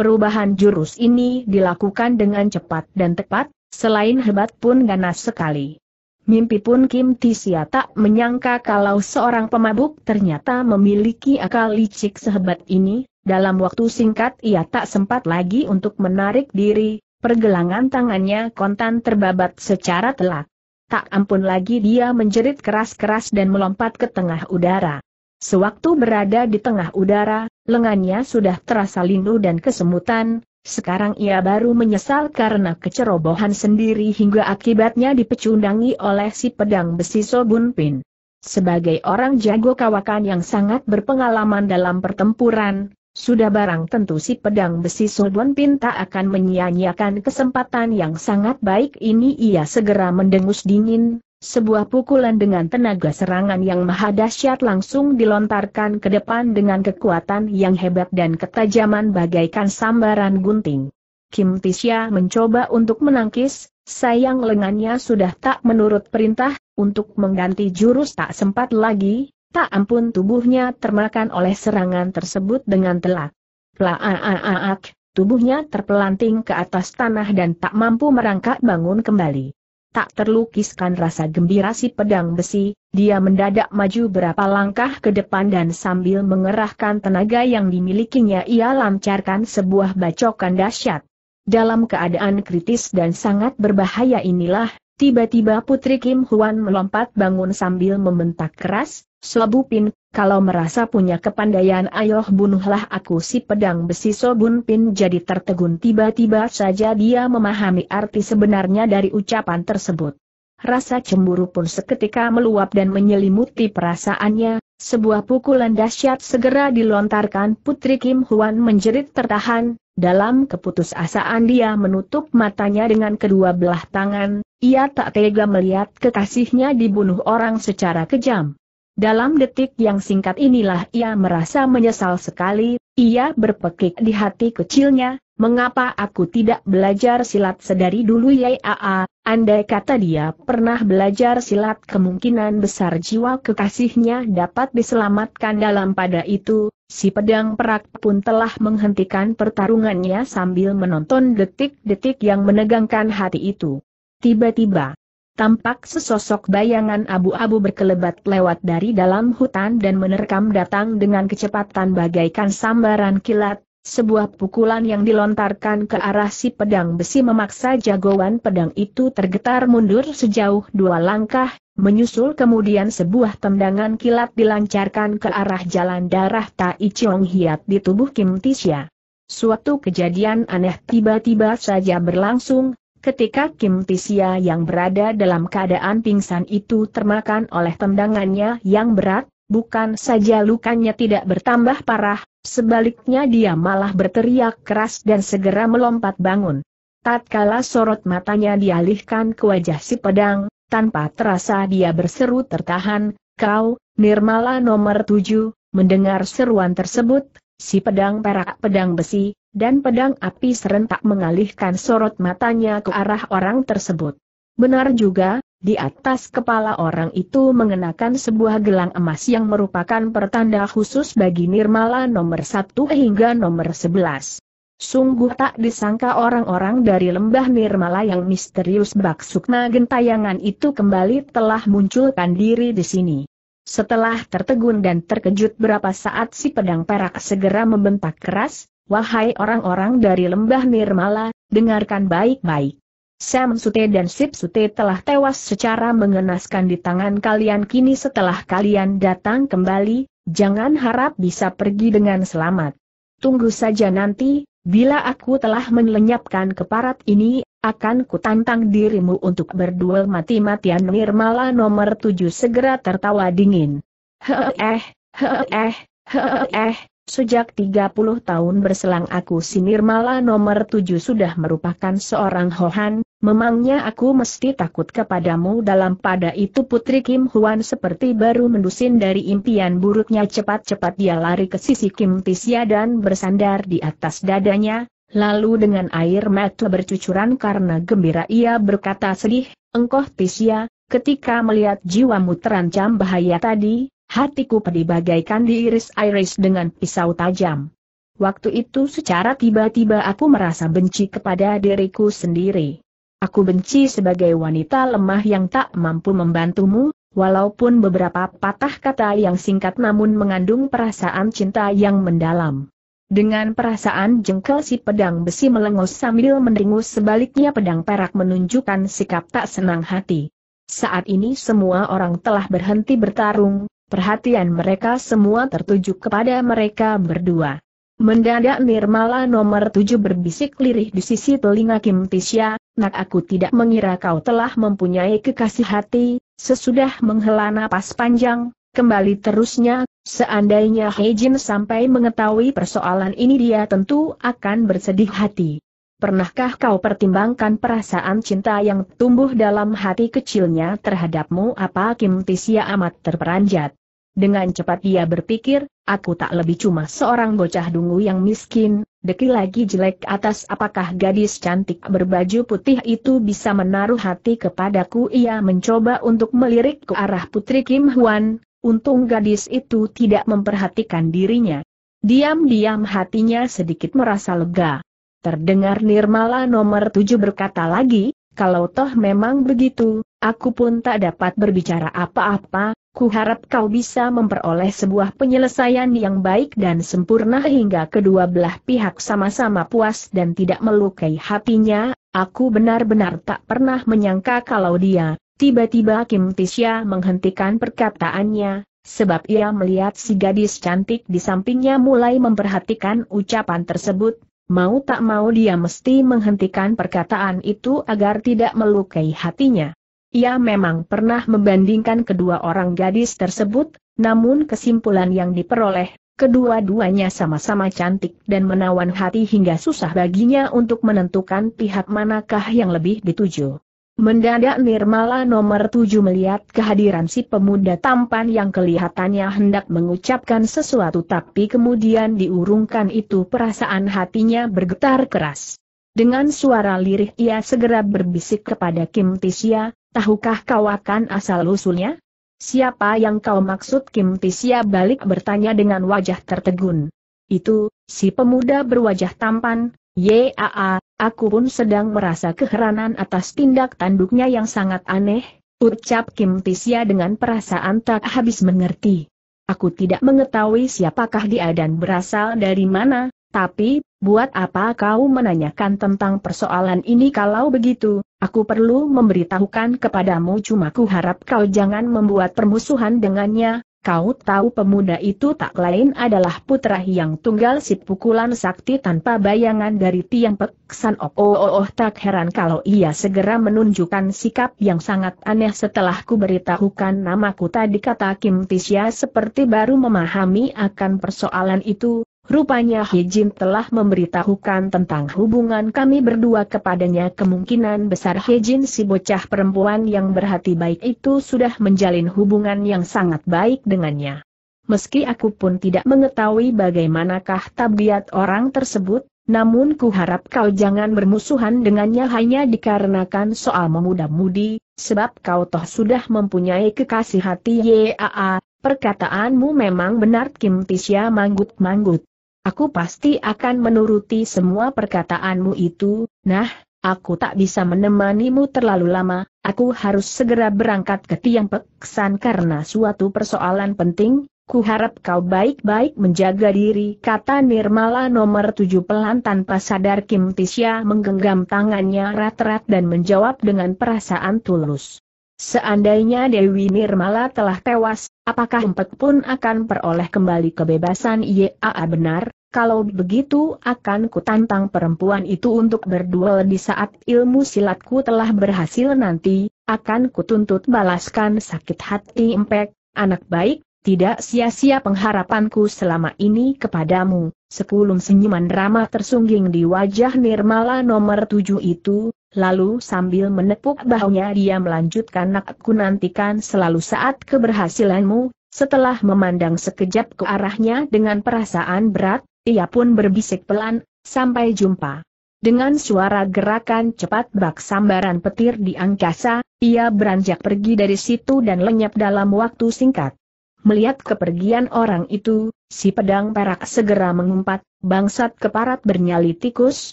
Perubahan jurus ini dilakukan dengan cepat dan tepat, selain hebat pun ganas sekali. Mimpi pun Kim Tisia tak menyangka kalau seorang pemabuk ternyata memiliki akal licik sehebat ini, dalam waktu singkat ia tak sempat lagi untuk menarik diri, Pergelangan tangannya kontan terbabat secara telak. Tak ampun lagi dia menjerit keras-keras dan melompat ke tengah udara. Sewaktu berada di tengah udara, lengannya sudah terasa lindu dan kesemutan, sekarang ia baru menyesal karena kecerobohan sendiri hingga akibatnya dipecundangi oleh si pedang besi Sobun Pin. Sebagai orang jago kawakan yang sangat berpengalaman dalam pertempuran, sudah barang tentu si pedang besi Sulbon Pinta akan menyia-nyiakan kesempatan yang sangat baik ini ia segera mendengus dingin, sebuah pukulan dengan tenaga serangan yang maha dahsyat langsung dilontarkan ke depan dengan kekuatan yang hebat dan ketajaman bagaikan sambaran gunting. Kim Tisya mencoba untuk menangkis, sayang lengannya sudah tak menurut perintah, untuk mengganti jurus tak sempat lagi, Tak ampun tubuhnya termakan oleh serangan tersebut dengan telak. Plaaaaak, tubuhnya terpelanting ke atas tanah dan tak mampu merangkak bangun kembali. Tak terlukiskan rasa gembira si pedang besi, dia mendadak maju berapa langkah ke depan dan sambil mengerahkan tenaga yang dimilikinya ia lancarkan sebuah bacokan dahsyat. Dalam keadaan kritis dan sangat berbahaya inilah, tiba-tiba Putri Kim Huan melompat bangun sambil membentak keras, Sobupin, kalau merasa punya kepandaian ayoh bunuhlah aku si pedang besi Sobunpin jadi tertegun tiba-tiba saja dia memahami arti sebenarnya dari ucapan tersebut. Rasa cemburu pun seketika meluap dan menyelimuti perasaannya, sebuah pukulan dahsyat segera dilontarkan Putri Kim Huan menjerit tertahan, dalam keputusasaan dia menutup matanya dengan kedua belah tangan, ia tak tega melihat kekasihnya dibunuh orang secara kejam. Dalam detik yang singkat inilah ia merasa menyesal sekali, ia berpekik di hati kecilnya, mengapa aku tidak belajar silat sedari dulu yaa, andai kata dia pernah belajar silat kemungkinan besar jiwa kekasihnya dapat diselamatkan dalam pada itu, si pedang perak pun telah menghentikan pertarungannya sambil menonton detik-detik yang menegangkan hati itu. Tiba-tiba, tampak sesosok bayangan abu-abu berkelebat lewat dari dalam hutan dan menerkam datang dengan kecepatan bagaikan sambaran kilat, sebuah pukulan yang dilontarkan ke arah si pedang besi memaksa jagoan pedang itu tergetar mundur sejauh dua langkah, menyusul kemudian sebuah tendangan kilat dilancarkan ke arah jalan darah Tai Chong Hiat di tubuh Kim Tisha. Suatu kejadian aneh tiba-tiba saja berlangsung, Ketika Kim Tisia yang berada dalam keadaan pingsan itu termakan oleh tendangannya yang berat, bukan saja lukanya tidak bertambah parah, sebaliknya dia malah berteriak keras dan segera melompat bangun. Tatkala sorot matanya dialihkan ke wajah si pedang, tanpa terasa dia berseru tertahan, kau, Nirmala nomor tujuh, mendengar seruan tersebut, Si pedang perak pedang besi, dan pedang api serentak mengalihkan sorot matanya ke arah orang tersebut. Benar juga, di atas kepala orang itu mengenakan sebuah gelang emas yang merupakan pertanda khusus bagi Nirmala nomor 1 hingga nomor 11. Sungguh tak disangka orang-orang dari lembah Nirmala yang misterius bak sukma gentayangan itu kembali telah munculkan diri di sini. Setelah tertegun dan terkejut berapa saat si pedang perak segera membentak keras, Wahai orang-orang dari lembah Nirmala, dengarkan baik-baik. Sam Sute dan Sip Sute telah tewas secara mengenaskan di tangan kalian kini setelah kalian datang kembali, jangan harap bisa pergi dengan selamat. Tunggu saja nanti, bila aku telah melenyapkan keparat ini, akan kutantang dirimu untuk berduel mati-matian Nirmala nomor tujuh segera tertawa dingin. Heeh, heeh, heeh, sejak 30 tahun berselang aku si Nirmala nomor tujuh sudah merupakan seorang Hohan, memangnya aku mesti takut kepadamu dalam pada itu Putri Kim Huan seperti baru mendusin dari impian buruknya cepat-cepat dia lari ke sisi Kim Tisya dan bersandar di atas dadanya, Lalu dengan air mata bercucuran karena gembira ia berkata sedih, Engkoh Tisya, ketika melihat jiwamu terancam bahaya tadi, hatiku pedih bagaikan diiris-iris dengan pisau tajam. Waktu itu secara tiba-tiba aku merasa benci kepada diriku sendiri. Aku benci sebagai wanita lemah yang tak mampu membantumu, walaupun beberapa patah kata yang singkat namun mengandung perasaan cinta yang mendalam. Dengan perasaan jengkel si pedang besi melengus sambil mendengus sebaliknya pedang perak menunjukkan sikap tak senang hati. Saat ini semua orang telah berhenti bertarung, perhatian mereka semua tertuju kepada mereka berdua. Mendadak Nirmala nomor tujuh berbisik lirih di sisi telinga Kim Tisya, nak aku tidak mengira kau telah mempunyai kekasih hati, sesudah menghela napas panjang, kembali terusnya, Seandainya Jin sampai mengetahui persoalan ini dia tentu akan bersedih hati. Pernahkah kau pertimbangkan perasaan cinta yang tumbuh dalam hati kecilnya terhadapmu apa Kim Tisia amat terperanjat? Dengan cepat dia berpikir, aku tak lebih cuma seorang bocah dungu yang miskin, deki lagi jelek atas apakah gadis cantik berbaju putih itu bisa menaruh hati kepadaku ia mencoba untuk melirik ke arah putri Kim Hwan. Untung gadis itu tidak memperhatikan dirinya. Diam-diam hatinya sedikit merasa lega. Terdengar Nirmala nomor tujuh berkata lagi, kalau toh memang begitu, aku pun tak dapat berbicara apa-apa, ku harap kau bisa memperoleh sebuah penyelesaian yang baik dan sempurna hingga kedua belah pihak sama-sama puas dan tidak melukai hatinya, aku benar-benar tak pernah menyangka kalau dia, Tiba-tiba Kim Tisya menghentikan perkataannya, sebab ia melihat si gadis cantik di sampingnya mulai memperhatikan ucapan tersebut, mau tak mau dia mesti menghentikan perkataan itu agar tidak melukai hatinya. Ia memang pernah membandingkan kedua orang gadis tersebut, namun kesimpulan yang diperoleh, kedua-duanya sama-sama cantik dan menawan hati hingga susah baginya untuk menentukan pihak manakah yang lebih dituju. Mendadak Nirmala nomor tujuh melihat kehadiran si pemuda tampan yang kelihatannya hendak mengucapkan sesuatu tapi kemudian diurungkan itu perasaan hatinya bergetar keras. Dengan suara lirih ia segera berbisik kepada Kim Tisya, tahukah kau akan asal-usulnya? Siapa yang kau maksud Kim Tisya balik bertanya dengan wajah tertegun. Itu, si pemuda berwajah tampan, Yaa, aku pun sedang merasa keheranan atas tindak tanduknya yang sangat aneh, ucap Kim Tisya dengan perasaan tak habis mengerti. Aku tidak mengetahui siapakah dia dan berasal dari mana, tapi, buat apa kau menanyakan tentang persoalan ini kalau begitu, aku perlu memberitahukan kepadamu cuma ku harap kau jangan membuat permusuhan dengannya, Kau tahu pemuda itu tak lain adalah putra yang tunggal si pukulan sakti tanpa bayangan dari tiang peksan oh, oh, oh, oh tak heran kalau ia segera menunjukkan sikap yang sangat aneh setelah ku beritahukan namaku tadi kata Kim Tisya seperti baru memahami akan persoalan itu, Rupanya Hijin telah memberitahukan tentang hubungan kami berdua kepadanya kemungkinan besar Hijin si bocah perempuan yang berhati baik itu sudah menjalin hubungan yang sangat baik dengannya. Meski aku pun tidak mengetahui bagaimanakah tabiat orang tersebut, namun ku harap kau jangan bermusuhan dengannya hanya dikarenakan soal memuda-mudi, sebab kau toh sudah mempunyai kekasih hati YAA, perkataanmu memang benar Kim Tisya manggut-manggut. Aku pasti akan menuruti semua perkataanmu itu, nah, aku tak bisa menemanimu terlalu lama, aku harus segera berangkat ke Tiang Peksan karena suatu persoalan penting, kuharap kau baik-baik menjaga diri, kata Nirmala nomor tujuh pelan tanpa sadar Kim Tisya menggenggam tangannya rat-rat dan menjawab dengan perasaan tulus. Seandainya Dewi Nirmala telah tewas, apakah Empek pun akan peroleh kembali kebebasan Yaa ah, benar? Kalau begitu akan kutantang perempuan itu untuk berduel di saat ilmu silatku telah berhasil nanti, akan kutuntut balaskan sakit hati Empek, anak baik, tidak sia-sia pengharapanku selama ini kepadamu. Sekulum senyuman ramah tersungging di wajah Nirmala nomor tujuh itu, Lalu sambil menepuk bahunya dia melanjutkan aku nantikan selalu saat keberhasilanmu, setelah memandang sekejap ke arahnya dengan perasaan berat, ia pun berbisik pelan, sampai jumpa. Dengan suara gerakan cepat bak sambaran petir di angkasa, ia beranjak pergi dari situ dan lenyap dalam waktu singkat. Melihat kepergian orang itu, si pedang perak segera mengumpat, bangsat keparat bernyali tikus,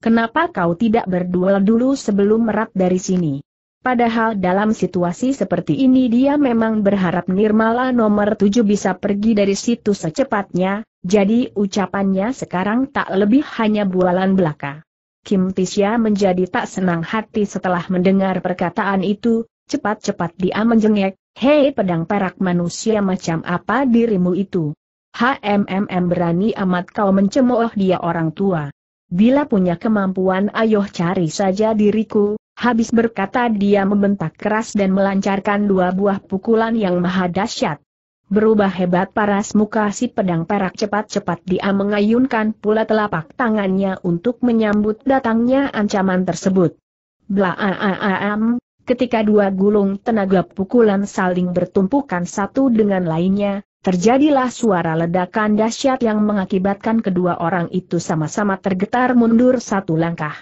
Kenapa kau tidak berduel dulu sebelum merap dari sini? Padahal dalam situasi seperti ini dia memang berharap Nirmala nomor tujuh bisa pergi dari situ secepatnya, jadi ucapannya sekarang tak lebih hanya bualan belaka. Kim Tisya menjadi tak senang hati setelah mendengar perkataan itu, cepat-cepat dia menjengek, Hei pedang perak manusia macam apa dirimu itu? HMM berani amat kau mencemooh dia orang tua. Bila punya kemampuan ayoh cari saja diriku, habis berkata dia membentak keras dan melancarkan dua buah pukulan yang maha dahsyat. Berubah hebat paras muka si pedang perak cepat-cepat dia mengayunkan pula telapak tangannya untuk menyambut datangnya ancaman tersebut. Blaaam, ketika dua gulung tenaga pukulan saling bertumpukan satu dengan lainnya, Terjadilah suara ledakan dahsyat yang mengakibatkan kedua orang itu sama-sama tergetar mundur satu langkah.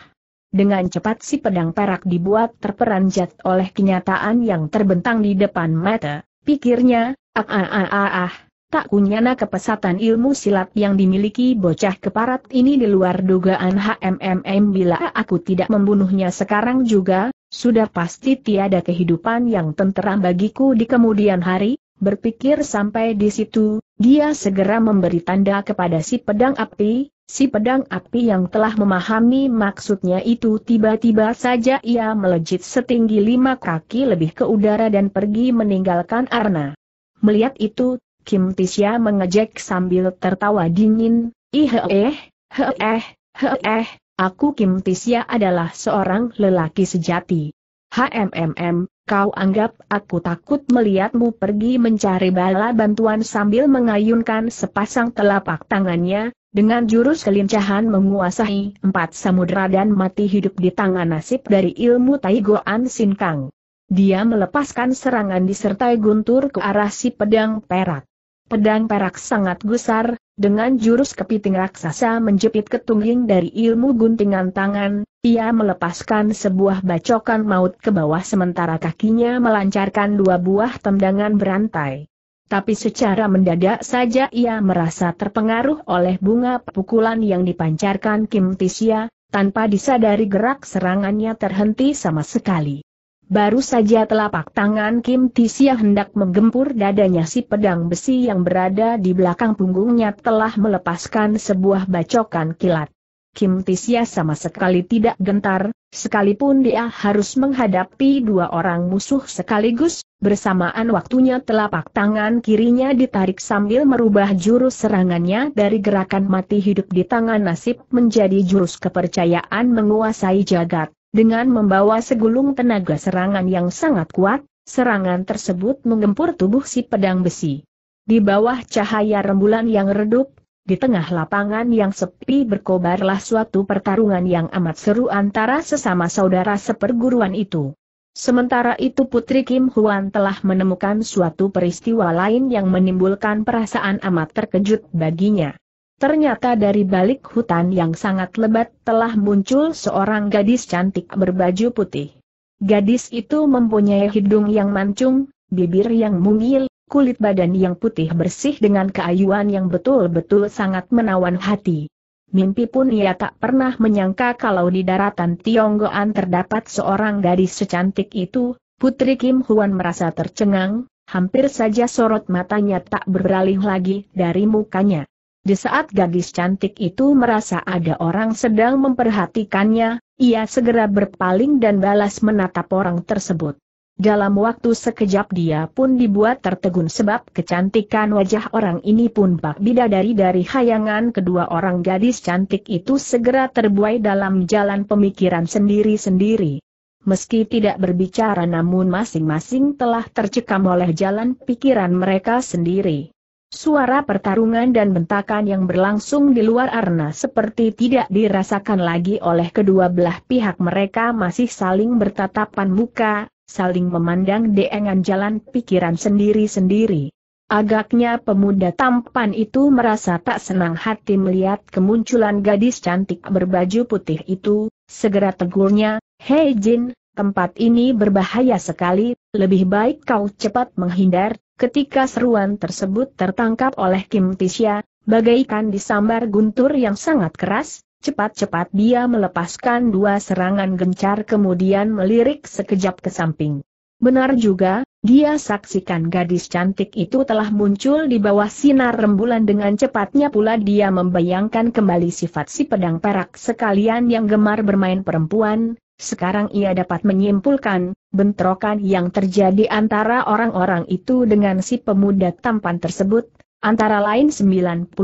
Dengan cepat si pedang perak dibuat terperanjat oleh kenyataan yang terbentang di depan mata, pikirnya, ah ah ah ah ah, tak kunyana kepesatan ilmu silat yang dimiliki bocah keparat ini di luar dugaan HMMM bila aku tidak membunuhnya sekarang juga, sudah pasti tiada kehidupan yang tenteram bagiku di kemudian hari, Berpikir sampai di situ, dia segera memberi tanda kepada si pedang api, si pedang api yang telah memahami maksudnya itu tiba-tiba saja ia melejit setinggi lima kaki lebih ke udara dan pergi meninggalkan Arna. Melihat itu, Kim Tisya mengejek sambil tertawa dingin, Ih eh, he eh, he eh, eh, eh, eh, aku Kim Tisya adalah seorang lelaki sejati. HMMM, Kau anggap aku takut melihatmu pergi mencari bala bantuan sambil mengayunkan sepasang telapak tangannya, dengan jurus kelincahan menguasai empat samudera dan mati hidup di tangan nasib dari ilmu Taigoan Sinkang. Dia melepaskan serangan disertai guntur ke arah si pedang perak. Pedang perak sangat gusar, dengan jurus kepiting raksasa menjepit ketungging dari ilmu guntingan tangan, ia melepaskan sebuah bacokan maut ke bawah sementara kakinya melancarkan dua buah tendangan berantai. Tapi secara mendadak saja ia merasa terpengaruh oleh bunga pukulan yang dipancarkan Kim Tisya, tanpa disadari gerak serangannya terhenti sama sekali. Baru saja telapak tangan Kim Tisia hendak menggempur dadanya si pedang besi yang berada di belakang punggungnya telah melepaskan sebuah bacokan kilat. Kim Tisia sama sekali tidak gentar, sekalipun dia harus menghadapi dua orang musuh sekaligus, bersamaan waktunya telapak tangan kirinya ditarik sambil merubah jurus serangannya dari gerakan mati hidup di tangan nasib menjadi jurus kepercayaan menguasai jagat. Dengan membawa segulung tenaga serangan yang sangat kuat, serangan tersebut menggempur tubuh si pedang besi. Di bawah cahaya rembulan yang redup, di tengah lapangan yang sepi berkobarlah suatu pertarungan yang amat seru antara sesama saudara seperguruan itu. Sementara itu Putri Kim Huan telah menemukan suatu peristiwa lain yang menimbulkan perasaan amat terkejut baginya. Ternyata dari balik hutan yang sangat lebat telah muncul seorang gadis cantik berbaju putih. Gadis itu mempunyai hidung yang mancung, bibir yang mungil, kulit badan yang putih bersih dengan keayuan yang betul-betul sangat menawan hati. Mimpi pun ia tak pernah menyangka kalau di daratan Tionggoan terdapat seorang gadis secantik itu, Putri Kim Huan merasa tercengang, hampir saja sorot matanya tak beralih lagi dari mukanya. Di saat gadis cantik itu merasa ada orang sedang memperhatikannya, ia segera berpaling dan balas menatap orang tersebut. Dalam waktu sekejap dia pun dibuat tertegun sebab kecantikan wajah orang ini pun bak bidadari dari hayangan kedua orang gadis cantik itu segera terbuai dalam jalan pemikiran sendiri-sendiri. Meski tidak berbicara namun masing-masing telah tercekam oleh jalan pikiran mereka sendiri. Suara pertarungan dan bentakan yang berlangsung di luar arena seperti tidak dirasakan lagi oleh kedua belah pihak mereka masih saling bertatapan muka, saling memandang deengan jalan pikiran sendiri-sendiri. Agaknya pemuda tampan itu merasa tak senang hati melihat kemunculan gadis cantik berbaju putih itu, segera tegurnya, Hei Jin, tempat ini berbahaya sekali, lebih baik kau cepat menghindar, Ketika seruan tersebut tertangkap oleh Kim Tishya, bagaikan disambar guntur yang sangat keras, cepat-cepat dia melepaskan dua serangan gencar kemudian melirik sekejap ke samping. Benar juga, dia saksikan gadis cantik itu telah muncul di bawah sinar rembulan dengan cepatnya pula dia membayangkan kembali sifat si pedang perak sekalian yang gemar bermain perempuan, sekarang ia dapat menyimpulkan, bentrokan yang terjadi antara orang-orang itu dengan si pemuda tampan tersebut, antara lain 90%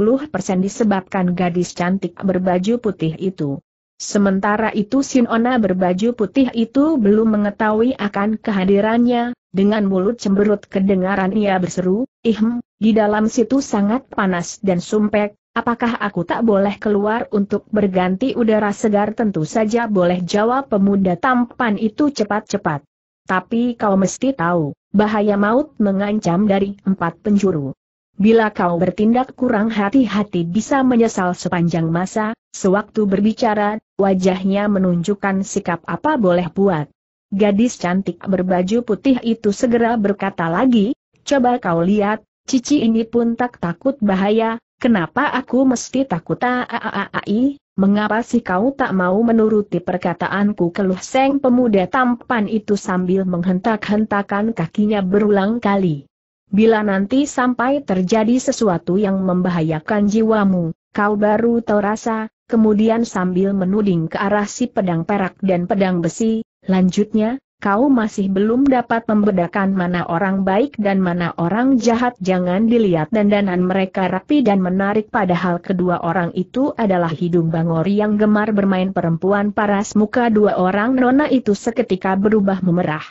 disebabkan gadis cantik berbaju putih itu. Sementara itu Sinona berbaju putih itu belum mengetahui akan kehadirannya, dengan mulut cemberut kedengaran ia berseru, Ihm, di dalam situ sangat panas dan sumpek, Apakah aku tak boleh keluar untuk berganti udara segar? Tentu saja boleh jawab pemuda tampan itu cepat-cepat. Tapi kau mesti tahu, bahaya maut mengancam dari empat penjuru. Bila kau bertindak kurang hati-hati bisa menyesal sepanjang masa, sewaktu berbicara, wajahnya menunjukkan sikap apa boleh buat. Gadis cantik berbaju putih itu segera berkata lagi, coba kau lihat, cici ini pun tak takut bahaya, Kenapa aku mesti takut aaai? Mengapa sih kau tak mau menuruti perkataanku keluh seng pemuda tampan itu sambil menghentak-hentakan kakinya berulang kali. Bila nanti sampai terjadi sesuatu yang membahayakan jiwamu, kau baru tahu rasa, kemudian sambil menuding ke arah si pedang perak dan pedang besi, lanjutnya, kau masih belum dapat membedakan mana orang baik dan mana orang jahat jangan dilihat dandanan mereka rapi dan menarik padahal kedua orang itu adalah hidung bangor yang gemar bermain perempuan paras muka dua orang nona itu seketika berubah memerah.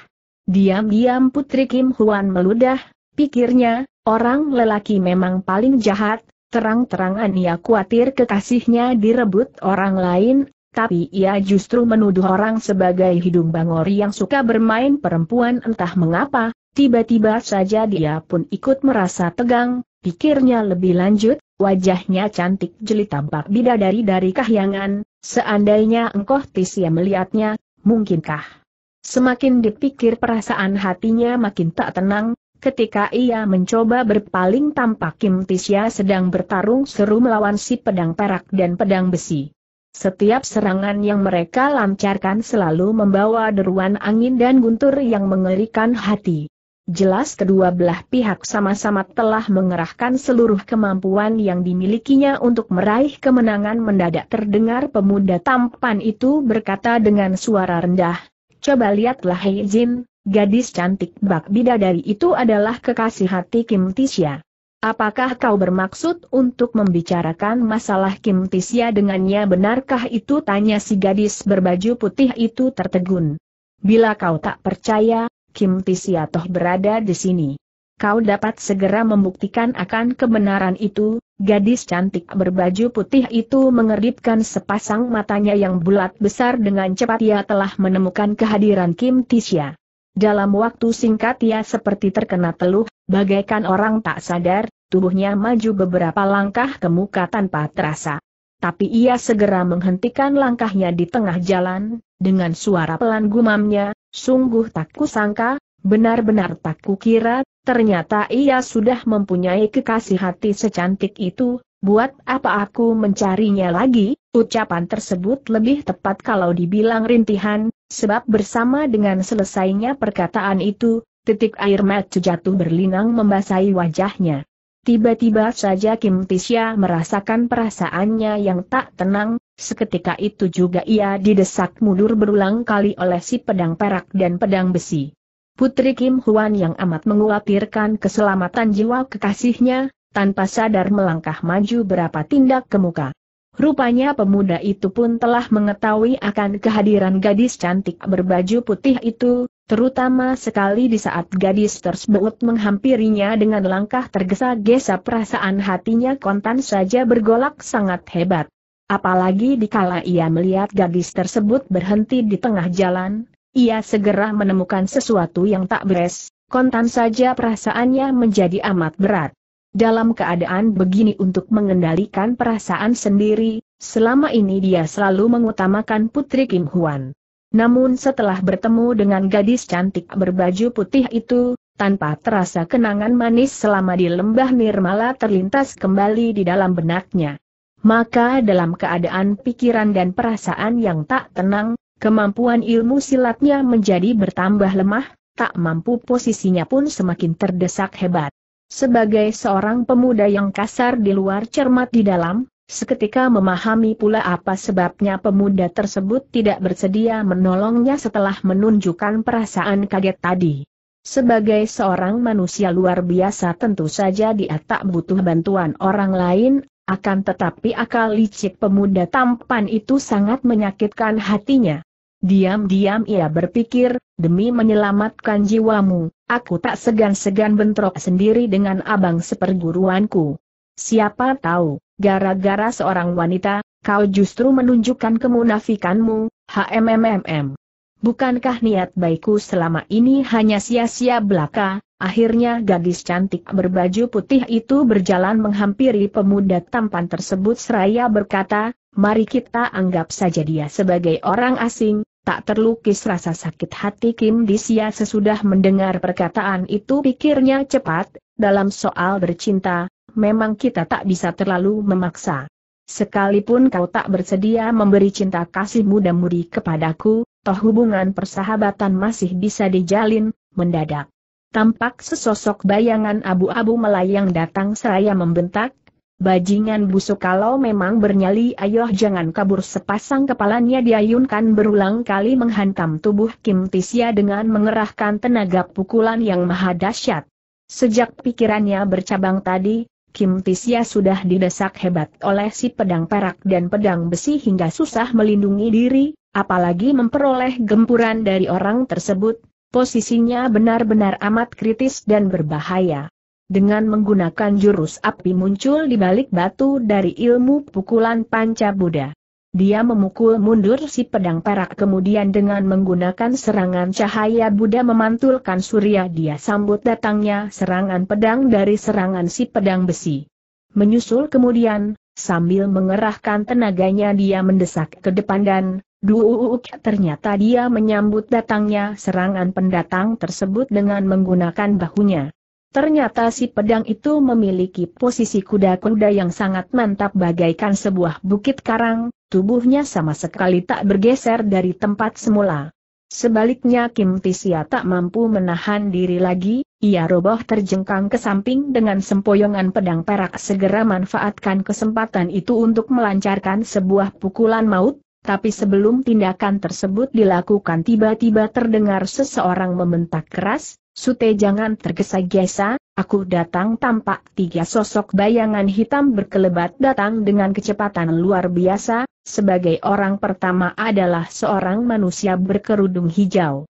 Diam-diam Putri Kim Huan meludah, pikirnya, orang lelaki memang paling jahat, terang-terangan ia khawatir kekasihnya direbut orang lain, tapi ia justru menuduh orang sebagai hidung bangori yang suka bermain perempuan entah mengapa, tiba-tiba saja dia pun ikut merasa tegang, pikirnya lebih lanjut, wajahnya cantik jeli tampak bidadari dari kahyangan, seandainya engkau Tisya melihatnya, mungkinkah? Semakin dipikir perasaan hatinya makin tak tenang, Ketika ia mencoba berpaling tampak Kim Tisya sedang bertarung seru melawan si pedang perak dan pedang besi. Setiap serangan yang mereka lancarkan selalu membawa deruan angin dan guntur yang mengerikan hati. Jelas kedua belah pihak sama-sama telah mengerahkan seluruh kemampuan yang dimilikinya untuk meraih kemenangan mendadak terdengar pemuda tampan itu berkata dengan suara rendah, Coba lihatlah Hei Jin, gadis cantik bak bidadari itu adalah kekasih hati Kim Tisha. Apakah kau bermaksud untuk membicarakan masalah Kim Tisya dengannya benarkah itu tanya si gadis berbaju putih itu tertegun. Bila kau tak percaya, Kim Tisya toh berada di sini. Kau dapat segera membuktikan akan kebenaran itu, gadis cantik berbaju putih itu mengeripkan sepasang matanya yang bulat besar dengan cepat ia telah menemukan kehadiran Kim Tisya. Dalam waktu singkat ia seperti terkena teluh, bagaikan orang tak sadar, tubuhnya maju beberapa langkah ke muka tanpa terasa. Tapi ia segera menghentikan langkahnya di tengah jalan, dengan suara pelan gumamnya, sungguh tak kusangka, benar-benar tak kukira, ternyata ia sudah mempunyai kekasih hati secantik itu, buat apa aku mencarinya lagi? Ucapan tersebut lebih tepat kalau dibilang rintihan, sebab bersama dengan selesainya perkataan itu, titik air mata jatuh berlinang membasahi wajahnya. Tiba-tiba saja Kim Tisya merasakan perasaannya yang tak tenang, seketika itu juga ia didesak mundur berulang kali oleh si pedang perak dan pedang besi. Putri Kim Huan yang amat mengkhawatirkan keselamatan jiwa kekasihnya, tanpa sadar melangkah maju berapa tindak ke muka. Rupanya pemuda itu pun telah mengetahui akan kehadiran gadis cantik berbaju putih itu, terutama sekali di saat gadis tersebut menghampirinya dengan langkah tergesa-gesa perasaan hatinya kontan saja bergolak sangat hebat. Apalagi dikala ia melihat gadis tersebut berhenti di tengah jalan, ia segera menemukan sesuatu yang tak beres, kontan saja perasaannya menjadi amat berat dalam keadaan begini untuk mengendalikan perasaan sendiri, selama ini dia selalu mengutamakan Putri Kim Huan. Namun setelah bertemu dengan gadis cantik berbaju putih itu, tanpa terasa kenangan manis selama di lembah Nirmala terlintas kembali di dalam benaknya. Maka dalam keadaan pikiran dan perasaan yang tak tenang, kemampuan ilmu silatnya menjadi bertambah lemah, tak mampu posisinya pun semakin terdesak hebat. Sebagai seorang pemuda yang kasar di luar cermat di dalam, seketika memahami pula apa sebabnya pemuda tersebut tidak bersedia menolongnya setelah menunjukkan perasaan kaget tadi. Sebagai seorang manusia luar biasa tentu saja dia tak butuh bantuan orang lain, akan tetapi akal licik pemuda tampan itu sangat menyakitkan hatinya. Diam-diam ia berpikir, demi menyelamatkan jiwamu, aku tak segan-segan bentrok sendiri dengan abang seperguruanku. Siapa tahu, gara-gara seorang wanita, kau justru menunjukkan kemunafikanmu, HMMMM. Bukankah niat baikku selama ini hanya sia-sia belaka? Akhirnya gadis cantik berbaju putih itu berjalan menghampiri pemuda tampan tersebut seraya berkata, mari kita anggap saja dia sebagai orang asing, Tak terlukis rasa sakit hati Kim Disia sesudah mendengar perkataan itu pikirnya cepat, dalam soal bercinta, memang kita tak bisa terlalu memaksa. Sekalipun kau tak bersedia memberi cinta kasih muda mudi kepadaku, toh hubungan persahabatan masih bisa dijalin, mendadak. Tampak sesosok bayangan abu-abu melayang datang seraya membentak, Bajingan busuk kalau memang bernyali ayoh jangan kabur sepasang kepalanya diayunkan berulang kali menghantam tubuh Kim Tisya dengan mengerahkan tenaga pukulan yang maha dahsyat. Sejak pikirannya bercabang tadi, Kim Tisya sudah didesak hebat oleh si pedang perak dan pedang besi hingga susah melindungi diri, apalagi memperoleh gempuran dari orang tersebut, posisinya benar-benar amat kritis dan berbahaya dengan menggunakan jurus api muncul di balik batu dari ilmu pukulan panca Buddha. Dia memukul mundur si pedang perak kemudian dengan menggunakan serangan cahaya Buddha memantulkan surya dia sambut datangnya serangan pedang dari serangan si pedang besi. Menyusul kemudian, sambil mengerahkan tenaganya dia mendesak ke depan dan, duuuk ternyata dia menyambut datangnya serangan pendatang tersebut dengan menggunakan bahunya. Ternyata si pedang itu memiliki posisi kuda-kuda yang sangat mantap bagaikan sebuah bukit karang, tubuhnya sama sekali tak bergeser dari tempat semula. Sebaliknya Kim Tisia tak mampu menahan diri lagi, ia roboh terjengkang ke samping dengan sempoyongan pedang perak segera manfaatkan kesempatan itu untuk melancarkan sebuah pukulan maut, tapi sebelum tindakan tersebut dilakukan tiba-tiba terdengar seseorang membentak keras, Sute jangan tergesa-gesa, aku datang tampak tiga sosok bayangan hitam berkelebat datang dengan kecepatan luar biasa, sebagai orang pertama adalah seorang manusia berkerudung hijau.